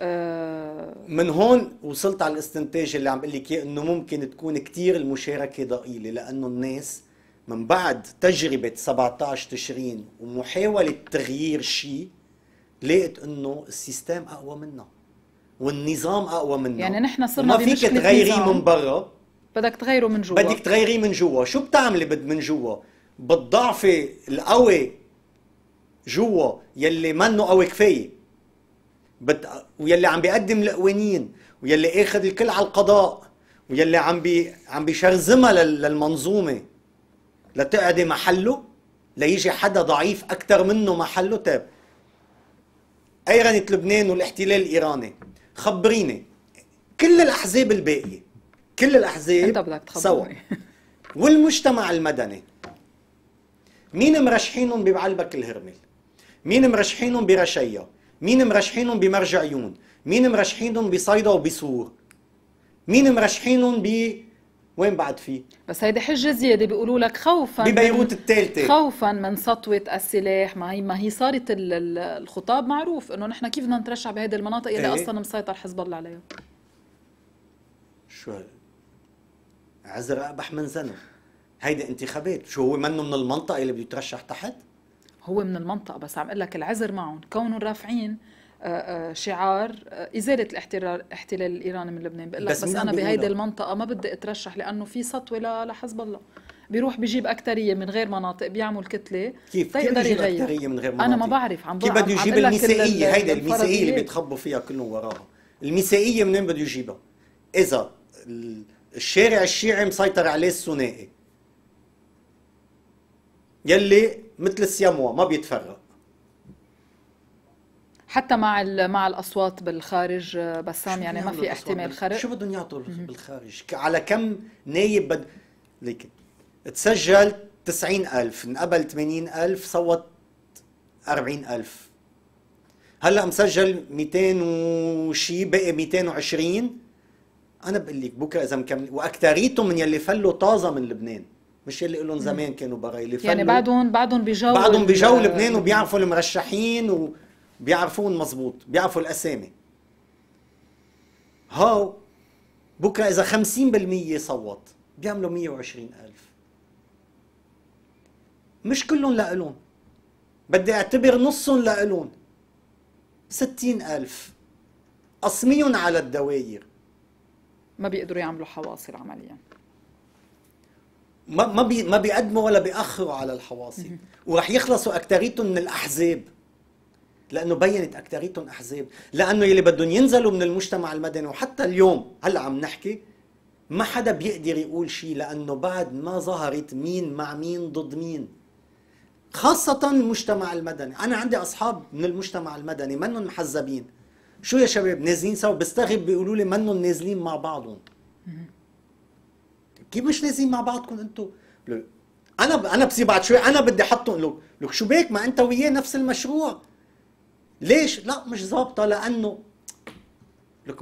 آه، من هون وصلت على الاستنتاج اللي عم بقول لك اياه انه ممكن تكون كثير المشاركه ضئيله لانه الناس من بعد تجربه 17 تشرين ومحاوله تغيير شيء لقيت انه السيستم اقوى منا والنظام اقوى منا يعني نحن صرنا ما فيك تغيريه من برا بدك تغيره من جوا بدك تغيريه من جوا شو بتعملي بد من جوا بتضعفي القوي جوا يلي منه قوي كفايه بت... ويلي عم بيقدم القوانين ويلي اخذ الكل على القضاء ويلي عم بي... عم بيشرزمها لل... للمنظومه لتقعدي محله ليجي حدا ضعيف اكثر منه محله تاب طيب، ايرنت لبنان والاحتلال الايراني خبريني كل الاحزاب الباقيه كل الاحزاب سوا والمجتمع المدني مين مرشحينهم ببعلبك الهرمل مين مرشحينهم برشيا مين مرشحينهم بمرج عيون مين مرشحينهم بصيدا وبسور مين مرشحينهم ب وين بعد في بس هيدي حجه زياده بيقولوا لك خوفا ببيروت الثالثه خوفا من سطوه السلاح ما هي ما هي صارت الخطاب معروف انه نحن كيف بدنا نترشح بهيدي المناطق اللي ايه؟ اصلا مسيطر حزب الله عليها شو عذر اقبح من زنا هيدي انتخابات شو هو منه من المنطقه اللي بده يترشح تحت هو من المنطقه بس عم اقول لك العذر معهم كونهم رافعين آه، آه، شعار آه، ازاله الاحتلال الاحتلال الايراني من لبنان بقول لك بس, بس انا بهيدي المنطقه ما بدي اترشح لانه في سطوه لحزب الله بيروح بيجيب اكتريه من غير مناطق بيعمل كتله كيف طيب كيف يجيب يغير. اكتريه من غير مناطق انا ما بعرف عم كيف بده يجيب النسائيه هيدا النسائيه اللي بيتخبوا فيها كلهم وراها النسائيه منين بده يجيبها اذا الشارع الشيعي مسيطر عليه الثنائي يلي مثل السياموا ما بيتفرق حتى مع مع الاصوات بالخارج آه، بسام يعني ما في احتمال خرق شو بدهم يعطوا بالخارج على كم نايب بد ليك تسجل 90000 انقبل 80000 صوت 40000 هلا مسجل 200 وشي بقي 220 انا بقول لك بكره اذا مكمل واكثريتهم من يلي فلوا طازه من لبنان مش اللي لهم زمان كانوا بغايلي يعني بعدهم بعدهم بجو بعدهم بجو لبنان وبيعرفوا المرشحين وبيعرفون مزبوط بيعرفوا الاسامي هاو بكره اذا 50% صوت بيعملوا 120 ألف مش كلهم لقلون بدي اعتبر نصهم لقلون 60 ألف قسميهم على الدواير ما بيقدروا يعملوا حواصل عمليا ما ما بي ما بيقدموا ولا بيأخروا على الحواصل وراح يخلصوا اكثريتهم من الاحزاب لانه بينت اكثريتهم احزاب لانه يلي بدهم ينزلوا من المجتمع المدني وحتى اليوم هلا عم نحكي ما حدا بيقدر يقول شيء لانه بعد ما ظهرت مين مع مين ضد مين خاصة المجتمع المدني، أنا عندي أصحاب من المجتمع المدني منهم محزبين. شو يا شباب نازلين سوا بستغرب بيقولوا لي منهم نازلين مع بعضهم. كيف مش لازم مع بعضكم انتم انا انا بصير بعد شوي انا بدي احطهم لك لك شو بيك ما انت وياه نفس المشروع ليش لا مش ظابطه لانه لك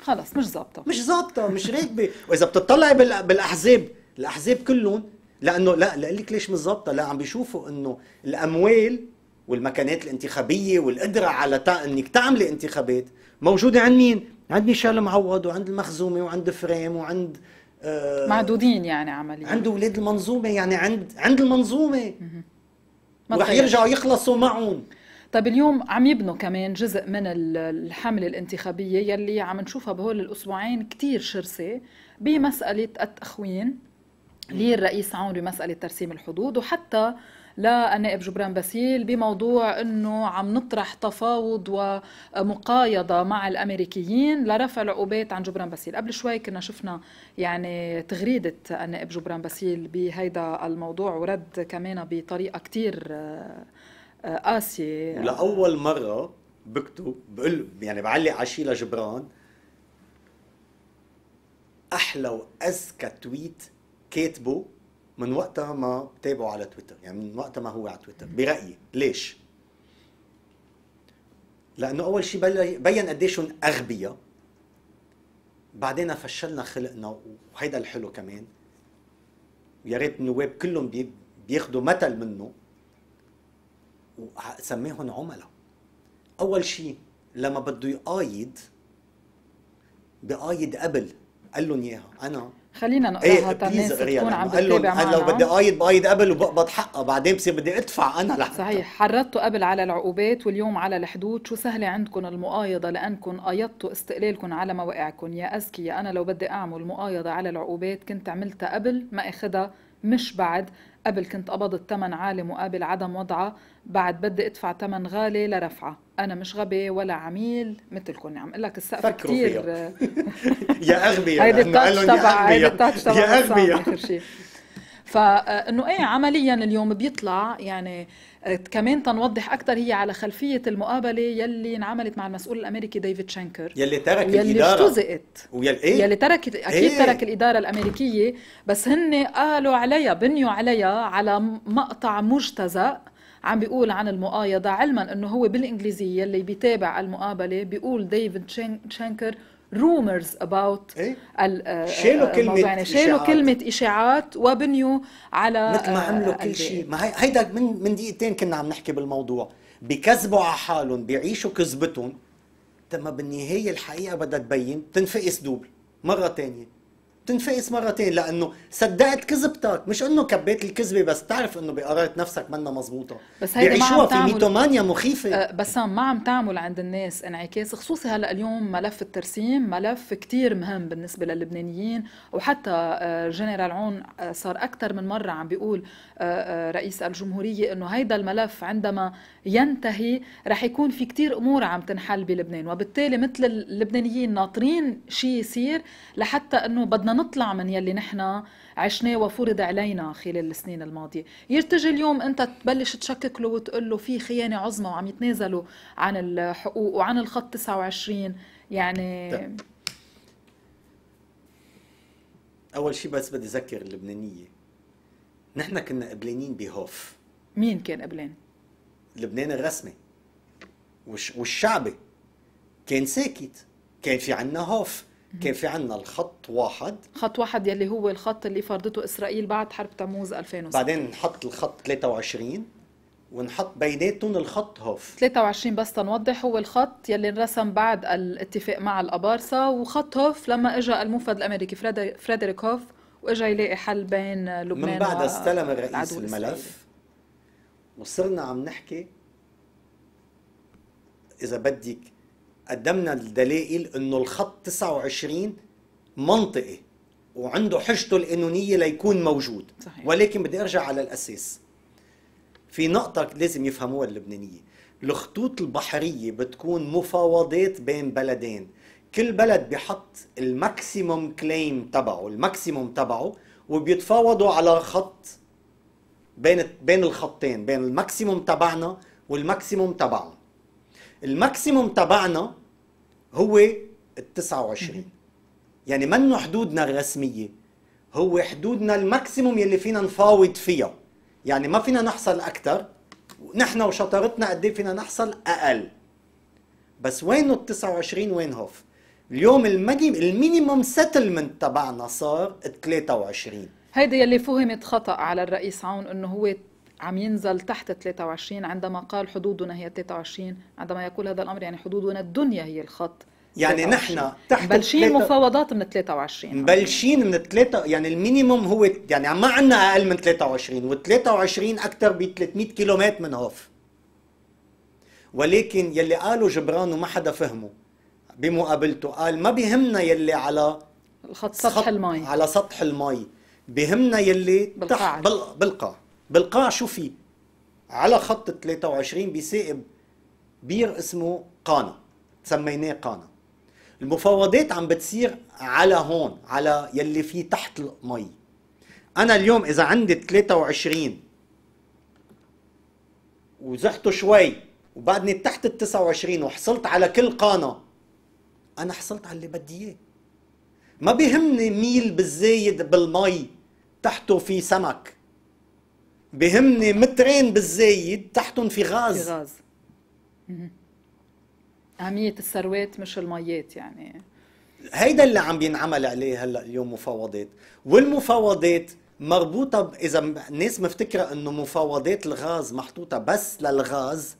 خلص مش ظابطه مش ظابطه مش راكبه واذا بتطلعي بالاحزاب الاحزاب كلهم لانه لا لك ليش مش ظابطه لا عم بيشوفوا انه الاموال والمكانات الانتخابيه والقدره على تا... انك تعملي انتخابات موجوده عند مين عند ميشيل معوض وعند المخزومي وعند فريم وعند آه، معدودين يعني عمليا عنده اولاد المنظومه يعني عند عند المنظومه رح يرجعوا يخلصوا معهم طيب اليوم عم يبنوا كمان جزء من الحملة الانتخابية يلي عم نشوفها بهول الأسبوعين كتير شرسة بمسألة التخوين للرئيس عون بمسألة ترسيم الحدود وحتى للنائب جبران باسيل بموضوع انه عم نطرح تفاوض ومقايضه مع الامريكيين لرفع العقوبات عن جبران باسيل قبل شوي كنا شفنا يعني تغريده النائب جبران باسيل بهيدا الموضوع ورد كمان بطريقه كتير آه، قاسيه لاول مره بكتب بقول يعني بعلق على شيء لجبران احلى واذكى تويت كاتبه من وقتها ما بتابعه على تويتر يعني من وقتها ما هو على تويتر برايي ليش لانه اول شيء بين قديش اغبياء بعدين فشلنا خلقنا وهيدا الحلو كمان يا ريت النواب كلهم بياخذوا مثل منه وسميهم عملاء اول شيء لما بده يقايد بقايد قبل قال لهم اياها انا خلينا نقراها ايه بليز تكون عم قال لهم انا لو بدي اقايد بايد قبل وبقبض حقها بعدين بصير بدي ادفع انا لحتى صحيح حرضتوا قبل على العقوبات واليوم على الحدود شو سهله عندكم المقايضه لانكم قايضتوا استقلالكم على مواقعكم يا اذكياء انا لو بدي اعمل مقايضه على العقوبات كنت عملتها قبل ما اخذها مش بعد قبل كنت قبض الثمن عالي مقابل عدم وضعه بعد بدي ادفع ثمن غالي لرفعه انا مش غبي ولا عميل مثلكم يعني عم اقول لك السقف كثير يا اغبياء هيدي التاتش تبع هيدي التاتش تبع يا اغبياء فانه ايه عمليا اليوم بيطلع يعني آه، كمان تنوضح اكثر هي على خلفيه المقابله يلي انعملت مع المسؤول الامريكي ديفيد شانكر يلي ترك يلي الاداره يلي اجتزئت ويلي إيه؟ يلي ترك اكيد إيه؟ ترك الاداره الامريكيه بس هن قالوا عليها بنيوا عليها على مقطع مجتزأ عم بيقول عن المقايضه علما انه هو بالانجليزيه اللي بيتابع المقابله بيقول ديفيد شانكر رومرز اباوت إيه؟ آه، آه، شالوا كلمه يعني شالوا كلمه اشاعات وبنيوا على مثل ما آه، عملوا كل شيء ما هي هيدا من من دقيقتين كنا عم نحكي بالموضوع بكذبوا على حالهم بيعيشوا كذبتهم تما بالنهايه الحقيقه بدها تبين تنفقس دوبل مره ثانيه بتنفقس مرتين لانه صدقت كذبتك مش انه كبيت الكذبه بس تعرف انه بقرارة نفسك منا مزبوطه بس هيدا ما عم في ميتومانيا مخيفه أه، بسام ما عم تعمل عند الناس انعكاس خصوصي هلا اليوم ملف الترسيم ملف كتير مهم بالنسبه للبنانيين وحتى أه، جنرال عون أه، صار اكثر من مره عم بيقول رئيس الجمهوريه انه هيدا الملف عندما ينتهي رح يكون في كتير امور عم تنحل بلبنان وبالتالي مثل اللبنانيين ناطرين شيء يصير لحتى انه بدنا نطلع من يلي نحن عشناه وفرض علينا خلال السنين الماضية يرتجي اليوم أنت تبلش تشكك له وتقول له في خيانة عظمى وعم يتنازلوا عن الحقوق وعن الخط 29 يعني ده. طيب. أول شيء بس بدي أذكر اللبنانية نحن كنا قبلانين بهوف مين كان قبلان؟ لبنان الرسمي والشعبي كان ساكت كان في عنا هوف كان في عندنا الخط واحد خط واحد يلي هو الخط اللي فرضته اسرائيل بعد حرب تموز 2006 بعدين نحط الخط 23 ونحط بيناتهم الخط هوف 23 بس تنوضح هو الخط يلي انرسم بعد الاتفاق مع الابارسا وخط هوف لما اجى الموفد الامريكي فريدريك هوف واجى يلاقي حل بين لبنان من بعدها استلم الرئيس الملف وصرنا عم نحكي اذا بدك قدمنا الدلائل انه الخط 29 منطقي وعنده حجته القانونيه ليكون موجود صحيح. ولكن بدي ارجع على الاساس في نقطه لازم يفهموها اللبنانيه الخطوط البحريه بتكون مفاوضات بين بلدين كل بلد بيحط الماكسيموم كليم تبعه الماكسيموم تبعه وبيتفاوضوا على خط بين بين الخطين بين الماكسيموم تبعنا والماكسيموم تبعهم الماكسيموم تبعنا هو ال 29 يعني منه حدودنا الرسميه هو حدودنا الماكسيموم يلي فينا نفاوض فيها يعني ما فينا نحصل اكثر نحن وشطارتنا قد إيه فينا نحصل اقل بس وين ال 29 وين هوف اليوم المينيموم سيتلمنت تبعنا صار 23 هيدا يلي فهمت خطا على الرئيس عون انه هو عم ينزل تحت 23 عندما قال حدودنا هي 23 عندما يقول هذا الامر يعني حدودنا الدنيا هي الخط يعني نحن تحت مبلشين مفاوضات من 23 مبلشين من 3 يعني المينيموم هو يعني ما عندنا اقل من 23 و23 اكثر ب 300 كيلومتر من هوف ولكن يلي قاله جبران وما حدا فهمه بمقابلته قال ما بيهمنا يلي على الخط سطح المي على سطح المي بهمنا يلي بالقاع. تحت بالقاع بلقاه في على خط 23 بيسائب بير اسمه قانا سميناه قانا المفاوضات عم بتصير على هون على يلي في تحت المي انا اليوم اذا عندي 23 وزحته شوي وبعدني تحت ال 29 وحصلت على كل قانا انا حصلت على اللي بدي اياه ما بيهمني ميل بالزايد بالمي تحته في سمك بهمني مترين بالزايد تحتهم في غاز في غاز أهمية الثروات مش الميات يعني هيدا اللي عم بينعمل عليه هلا اليوم مفاوضات والمفاوضات مربوطة إذا الناس مفتكرة إنه مفاوضات الغاز محطوطة بس للغاز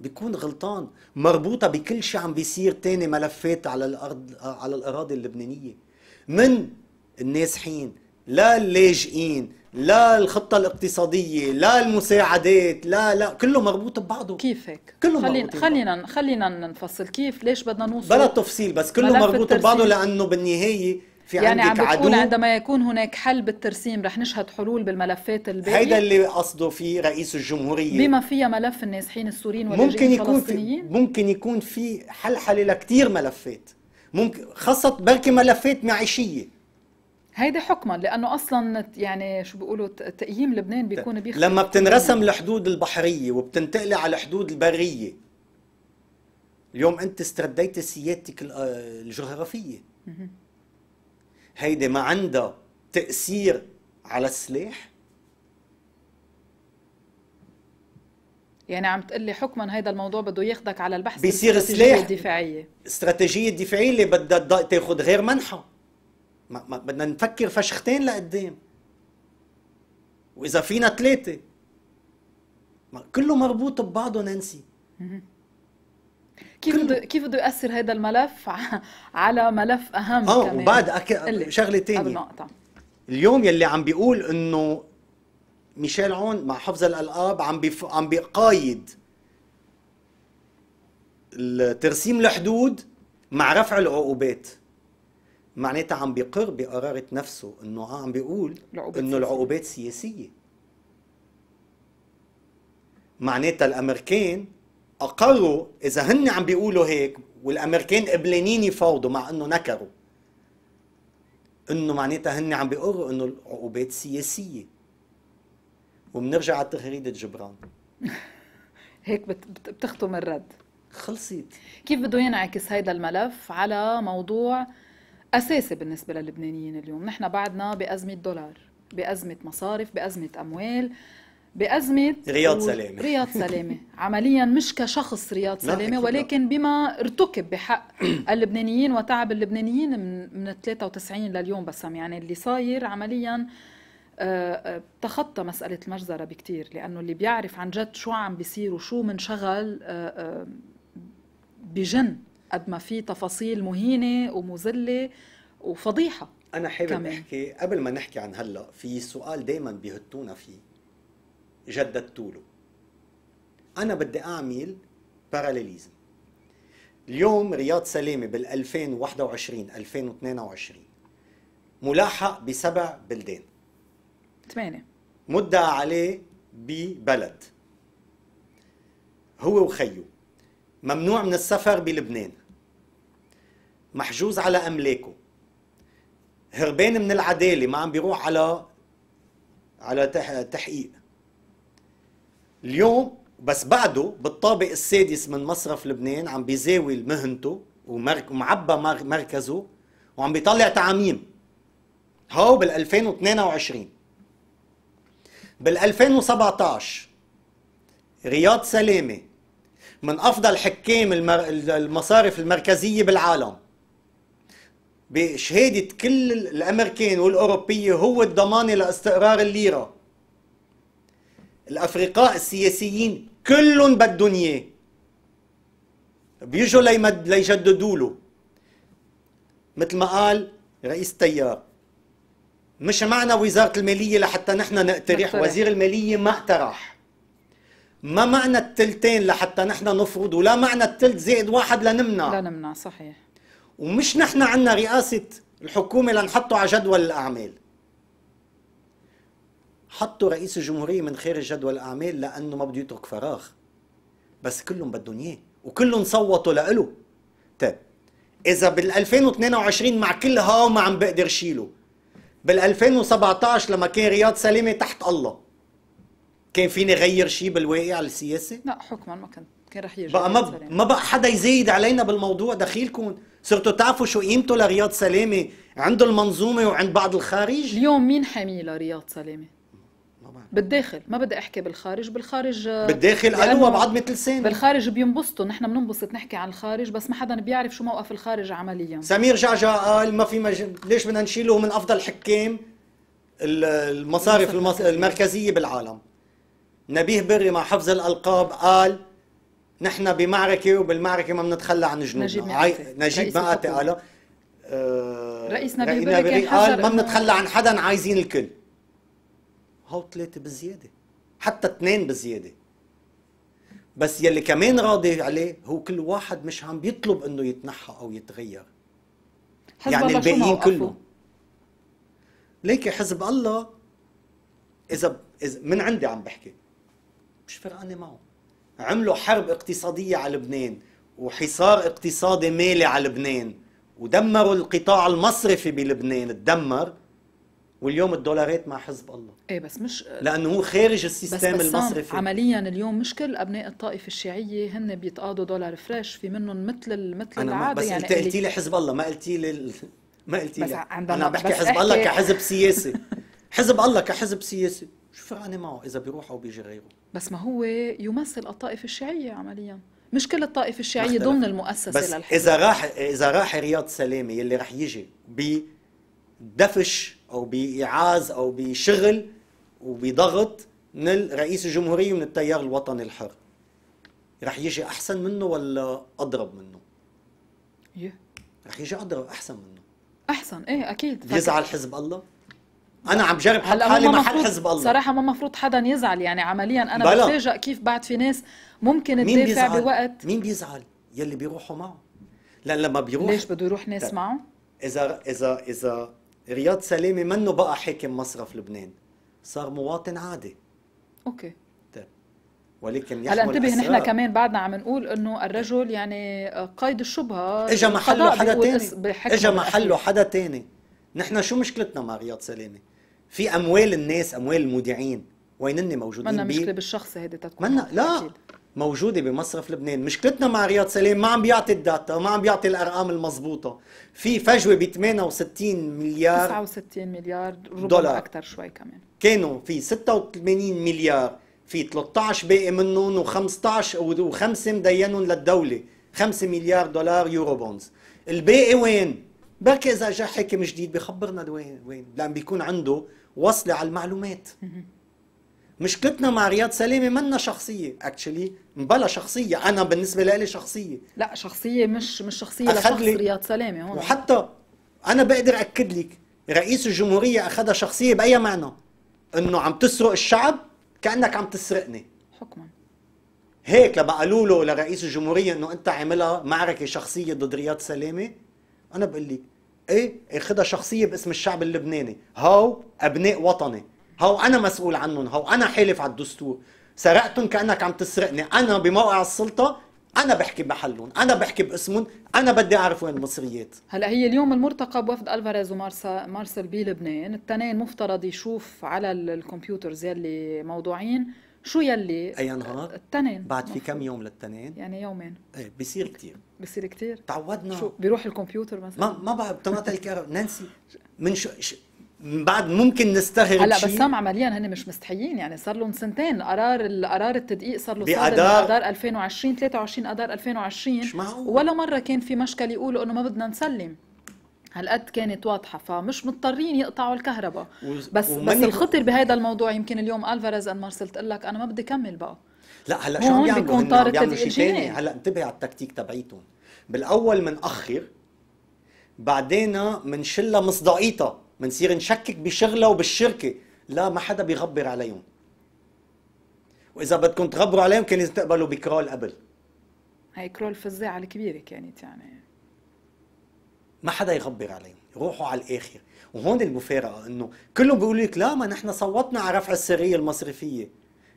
بيكون غلطان مربوطة بكل شيء عم بيصير تاني ملفات على الأرض على الأراضي اللبنانية من النازحين لا اللاجئين لا الخطة الاقتصادية لا المساعدات لا لا كله مربوط ببعضه كيف هيك كله خلينا خلينا خلينا نفصل كيف ليش بدنا نوصل بلا تفصيل بس كله مربوط ببعضه لانه بالنهاية في يعني عندك عم بتقول عدو عندما يكون هناك حل بالترسيم رح نشهد حلول بالملفات الباقية هيدا اللي قصده فيه رئيس الجمهورية بما فيها ملف النازحين السوريين واللاجئين الفلسطينيين ممكن يكون في ممكن يكون في حل حل لكثير ملفات ممكن خاصة بركي ملفات معيشية هيدا حكما لانه اصلا يعني شو بيقولوا تقييم لبنان بيكون بيخ لما بتنرسم الحدود البحريه وبتنتقلي على الحدود البريه اليوم انت استرديت سيادتك الجغرافيه هيدي ما عندها تاثير على السلاح يعني عم لي حكما هيدا الموضوع بده ياخذك على البحث بيصير سلاح الدفاعيه استراتيجيه الدفاعيه اللي بدها تاخذ غير منحى ما ما بدنا نفكر فشختين لقدام واذا فينا ثلاثه كله مربوط ببعضه نانسي كيف بده كيف بده ياثر هذا الملف على ملف اهم اه وبعد أك... شغله ثانيه اليوم يلي عم بيقول انه ميشيل عون مع حفظ الالقاب عم بيف... عم بيقايد ترسيم الحدود مع رفع العقوبات معناتها عم بيقر بقرارة نفسه انه آه عم بيقول انه العقوبات سياسية معناتها الامريكان اقروا اذا هن عم بيقولوا هيك والامريكان قبلانين يفاوضوا مع انه نكروا انه معناتها هن عم بيقروا انه العقوبات سياسيه وبنرجع على تغريده جبران هيك بتختم الرد خلصت كيف بده ينعكس هيدا الملف على موضوع اساسي بالنسبه للبنانيين اليوم نحن بعدنا بازمه دولار بازمه مصارف بازمه اموال بأزمة رياض سلامة رياض سلامة عمليا مش كشخص رياض سلامة ولكن بما ارتكب بحق اللبنانيين وتعب اللبنانيين من, من 93 لليوم بسام يعني اللي صاير عمليا آه، آه، تخطى مسألة المجزرة بكتير لأنه اللي بيعرف عن جد شو عم بيصير وشو منشغل آه، بجن قد ما في تفاصيل مهينه ومذله وفضيحه انا حابب كمان. احكي قبل ما نحكي عن هلا في سؤال دائما بيهتونا فيه جددتوا له انا بدي اعمل باراليليزم اليوم رياض سلامه بال 2021 2022 ملاحق بسبع بلدان ثمانية مدعى عليه ببلد هو وخيه ممنوع من السفر بلبنان محجوز على املاكه هربان من العداله ما عم بيروح على على تحقيق اليوم بس بعده بالطابق السادس من مصرف لبنان عم بيزاول مهنته ومعبى مركزه وعم بيطلع تعاميم هو بال 2022 بال 2017 رياض سلامه من افضل حكام المصارف المركزيه بالعالم بشهاده كل الامريكان والاوروبيه هو الضمانه لاستقرار الليره الافرقاء السياسيين كلهم بدهم اياه بيجوا ليمد ليجددوا له مثل ما قال رئيس التيار مش معنا وزاره الماليه لحتى نحن نقترح وزير الماليه ما اقترح ما معنى التلتين لحتى نحن نفرض ولا معنى التلت زائد واحد لنمنع لنمنع صحيح ومش نحن عندنا رئاسة الحكومة لنحطه على جدول الأعمال حطوا رئيس الجمهورية من خارج جدول الأعمال لأنه ما بده يترك فراغ بس كلهم بدهم إياه وكلهم صوتوا لإله طيب إذا بال 2022 مع كل هاو ما عم بقدر شيله بال 2017 لما كان رياض سلامة تحت الله كان فيني غير شيء بالواقع السياسي؟ لا حكما ما كان كان رح يجي بقى ما ما بقى حدا يزيد علينا بالموضوع دخيلكم صرتوا تعرفوا شو قيمته لرياض سلامه عند المنظومه وعند بعض الخارج اليوم مين حاميه لرياض سلامه بالداخل ما بدي احكي بالخارج بالخارج آه، بالداخل قالوها بعضمة لسان بالخارج بينبسطوا نحن بننبسط نحكي عن الخارج بس ما حدا بيعرف شو موقف الخارج عمليا سمير جعجع قال ما في مج... ليش بدنا نشيله من افضل حكام المصارف المص... المركزيه بالعالم نبيه بري مع حفظ الألقاب قال نحن بمعركة وبالمعركة ما بنتخلى عن جنودنا نجيب مقاتي نجيب مقاتي قال آه، رئيس نبيه بري, بري قال ما بنتخلى عن حدا عايزين الكل هو ثلاثة بزيادة حتى اثنين بزيادة بس يلي كمان راضي عليه هو كل واحد مش عم بيطلب انه يتنحى او يتغير يعني الباقيين كله ليك حزب الله اذا اذا من عندي عم بحكي مش فرقانه معه عملوا حرب اقتصاديه على لبنان وحصار اقتصادي مالي على لبنان ودمروا القطاع المصرفي بلبنان تدمر واليوم الدولارات مع حزب الله ايه بس مش لانه هو خارج السيستم بس المصرفي عمليا اليوم مش كل ابناء الطائفه الشيعيه هن بيتقاضوا دولار فريش في منهم مثل مثل العاده بس يعني انت قلتي لي حزب الله ما قلتي لي ما قلتي لي انا عم بحكي حزب الله كحزب سياسي حزب الله كحزب سياسي شو فرقانه معه إذا بيروح أو بيجي غيره بس ما هو يمثل الطائفة الشيعية عملياً مش كل الطائفة الشيعية ضمن المؤسسة بس للحزب إذا راح إذا راح رياض سلامة يلي رح يجي بدفش أو بإيعاز أو بشغل وبضغط من الرئيس الجمهورية ومن التيار الوطني الحر رح يجي أحسن منه ولا أضرب منه؟ يه رح يجي أضرب أحسن منه أحسن إيه أكيد يزعل حزب الله؟ انا عم جرب هلا حالي محل حزب الله صراحه ما مفروض حدا يزعل يعني عمليا انا بتفاجئ كيف بعد في ناس ممكن تدافع بوقت مين بيزعل يلي بيروحوا معه لان لما بيروح ليش بده يروح ناس معه اذا اذا اذا رياض سلامه منه بقى حاكم مصرف لبنان صار مواطن عادي اوكي طيب. ولكن هلا انتبه نحن كمان بعدنا عم نقول انه الرجل يعني قيد الشبهه اجى محله حدا تاني اجى محله حدا تاني نحن شو مشكلتنا مع رياض سلامه في اموال الناس اموال المودعين وينن موجودين ما مشكله بالشخص هيدي تتكون منا لا موجوده بمصرف لبنان مشكلتنا مع رياض سلام ما عم بيعطي الداتا ما عم بيعطي الارقام المضبوطه في فجوه ب 68 مليار 69 مليار ربما دولار. اكثر شوي كمان كانوا في 86 مليار في 13 باقي منهم و15 و5 مدينهم للدوله 5 مليار دولار يورو بونز الباقي وين بركي اذا جاء حاكم جديد بخبرنا وين وين لان بيكون عنده وصله على المعلومات مشكلتنا مع رياض سلامه منا شخصيه اكشلي مبلا شخصيه انا بالنسبه لي شخصيه لا شخصيه مش مش شخصيه لشخص رياض سلامه هون وحتى انا بقدر اكد لك رئيس الجمهوريه اخذها شخصيه باي معنى انه عم تسرق الشعب كانك عم تسرقني حكما هيك لما قالوا له لرئيس الجمهوريه انه انت عاملها معركه شخصيه ضد رياض سلامه انا بقول لك ايه اخدها شخصيه باسم الشعب اللبناني هاو ابناء وطني هاو انا مسؤول عنهم هاو انا حالف على الدستور سرقتهم كانك عم تسرقني انا بموقع السلطه انا بحكي بحلهم انا بحكي باسمهم انا بدي اعرف وين المصريات هلا هي اليوم المرتقى بوفد الفاريز ومارسا مارسل بلبنان التنين مفترض يشوف على الكمبيوترز يلي موضوعين شو يلي اي نهار التنين بعد في كم يوم للتنين يعني يومين ايه بصير كثير بصير كثير تعودنا شو بيروح الكمبيوتر مثلا ما ما بعرف بتنقطع الكهرباء نانسي من شو من بعد ممكن نستغرب هلا بس هم عمليا هن مش مستحيين يعني صار لهم سنتين قرار قرار التدقيق صار له بأدار اذار 2020 23 اذار 2020 مش معقول ولا مره كان في مشكل يقولوا انه ما بدنا نسلم هالقد كانت واضحه فمش مضطرين يقطعوا الكهرباء بس بس الخطر بهذا الموضوع يمكن اليوم الفاريز ان مارسيل تقول لك انا ما بدي كمل بقى لا هلا شو عم يعملوا هن عم يعملوا شيء ثاني هلا انتبه على التكتيك تبعيتهم بالاول منأخر بعدين منشلها مصداقيتها منصير نشكك بشغلها وبالشركه لا ما حدا بيغبر عليهم واذا بدكم تغبروا عليهم كان لازم تقبلوا بكرول قبل هاي كرول فزاعه الكبيره كانت يعني ما حدا يغبر عليهم يروحوا على الاخر وهون المفارقه انه كلهم بيقولوا لك لا ما نحن صوتنا على رفع السريه المصرفيه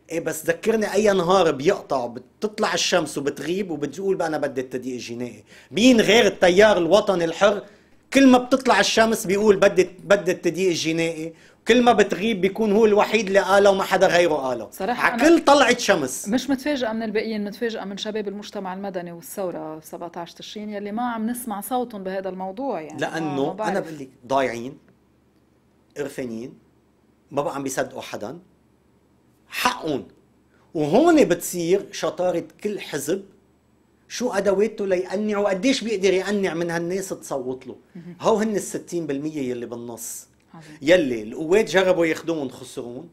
ايه بس ذكرني اي نهار بيقطع بتطلع الشمس وبتغيب وبتقول بقى انا بدي التدقيق الجنائي مين غير التيار الوطني الحر كل ما بتطلع الشمس بيقول بدي بدي التدقيق الجنائي كل ما بتغيب بيكون هو الوحيد اللي قاله وما حدا غيره قاله صراحة على كل طلعة شمس مش متفاجئة من الباقيين متفاجئة من شباب المجتمع المدني والثورة 17 تشرين يلي ما عم نسمع صوتهم بهذا الموضوع يعني لأنه آه، أنا بقول لك ضايعين قرفانين ما بقى عم بيصدقوا حدا حقهم وهون بتصير شطارة كل حزب شو ادواته ليقنع وقديش بيقدر يقنع من هالناس تصوت له هو هن ال 60% يلي بالنص يلي القوات جربوا ياخذون خسرون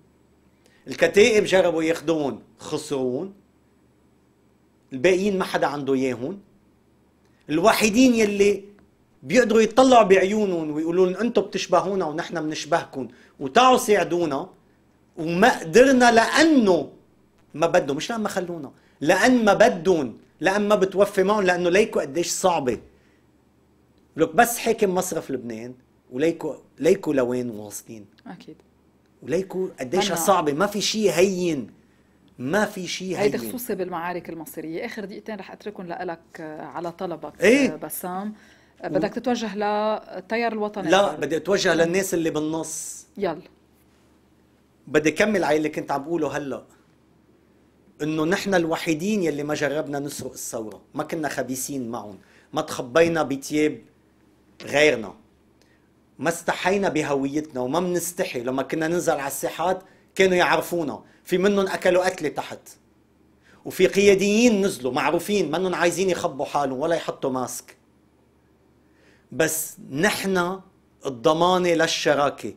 الكتائب جربوا ياخذون خسرون الباقيين ما حدا عنده اياهم الوحيدين يلي بيقدروا يطلعوا بعيونهم ويقولوا لهم انتم بتشبهونا ونحن بنشبهكم وتعوا ساعدونا وما قدرنا لانه ما بدهم مش لان ما خلونا لان ما بدهم لان ما بتوفي معهم لانه ليكوا قديش صعبه لك بس حاكم مصرف لبنان وليكو ليكو لوين واصلين اكيد وليكو قديش صعبه ما في شيء هين ما في شيء هيدي خصوصي بالمعارك المصيريه اخر دقيقتين رح اتركهم لك آه، على طلبك ايه؟ آه، بسام آه، بدك تتوجه للتيار الوطني لا بدي اتوجه للناس اللي بالنص يلا بدي كمل على اللي كنت عم بقوله هلا انه نحن الوحيدين يلي ما جربنا نسرق الثوره ما كنا خبيثين معهم ما تخبينا بتياب غيرنا ما استحينا بهويتنا وما بنستحي لما كنا ننزل على الساحات كانوا يعرفونا في منهم اكلوا قتله تحت وفي قياديين نزلوا معروفين منهم عايزين يخبوا حالهم ولا يحطوا ماسك بس نحن الضمانه للشراكه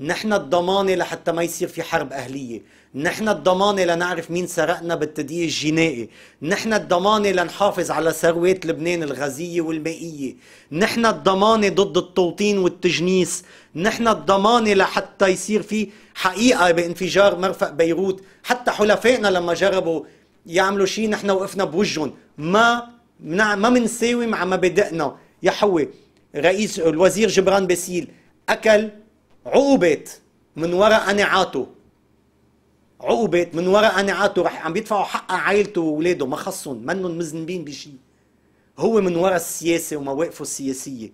نحن الضمانه لحتى ما يصير في حرب اهليه، نحن الضمانه لنعرف مين سرقنا بالتدقيق الجنائي، نحن الضمانه لنحافظ على ثروات لبنان الغازيه والمائيه، نحن الضمانه ضد التوطين والتجنيس، نحن الضمانه لحتى يصير في حقيقه بانفجار مرفق بيروت، حتى حلفائنا لما جربوا يعملوا شيء نحن وقفنا بوجهن ما ما بنساوي مع مبادئنا، يا حوي رئيس الوزير جبران باسيل اكل عقوبت من وراء قناعاته عقوبت من وراء قناعاته رح عم يدفعوا حق عائلته واولاده ما خصهم منهم مذنبين بشيء هو من وراء السياسه ومواقفه السياسيه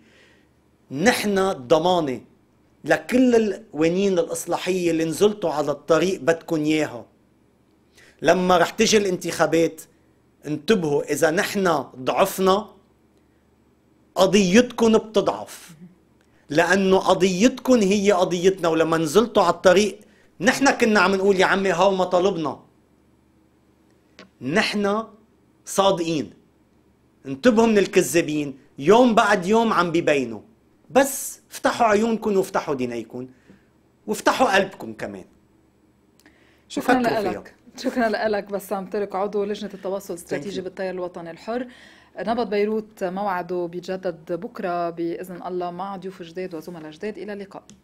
نحن ضمانه لكل القوانين الاصلاحيه اللي نزلتوا على الطريق بدكم اياها لما رح تجي الانتخابات انتبهوا اذا نحن ضعفنا قضيتكم بتضعف لانه قضيتكم هي قضيتنا ولما نزلتوا على الطريق نحن كنا عم نقول يا عمي هاو مطالبنا نحن صادقين انتبهوا من الكذابين يوم بعد يوم عم ببينوا بس افتحوا عيونكم وافتحوا دينيكم وافتحوا قلبكم كمان شكرا لك شكرا لك بسام ترك عضو لجنه التواصل الاستراتيجي بالتيار الوطني الحر نبض بيروت موعده بيتجدد بكرة بإذن الله مع ضيوف جداد وزملاء جداد إلى اللقاء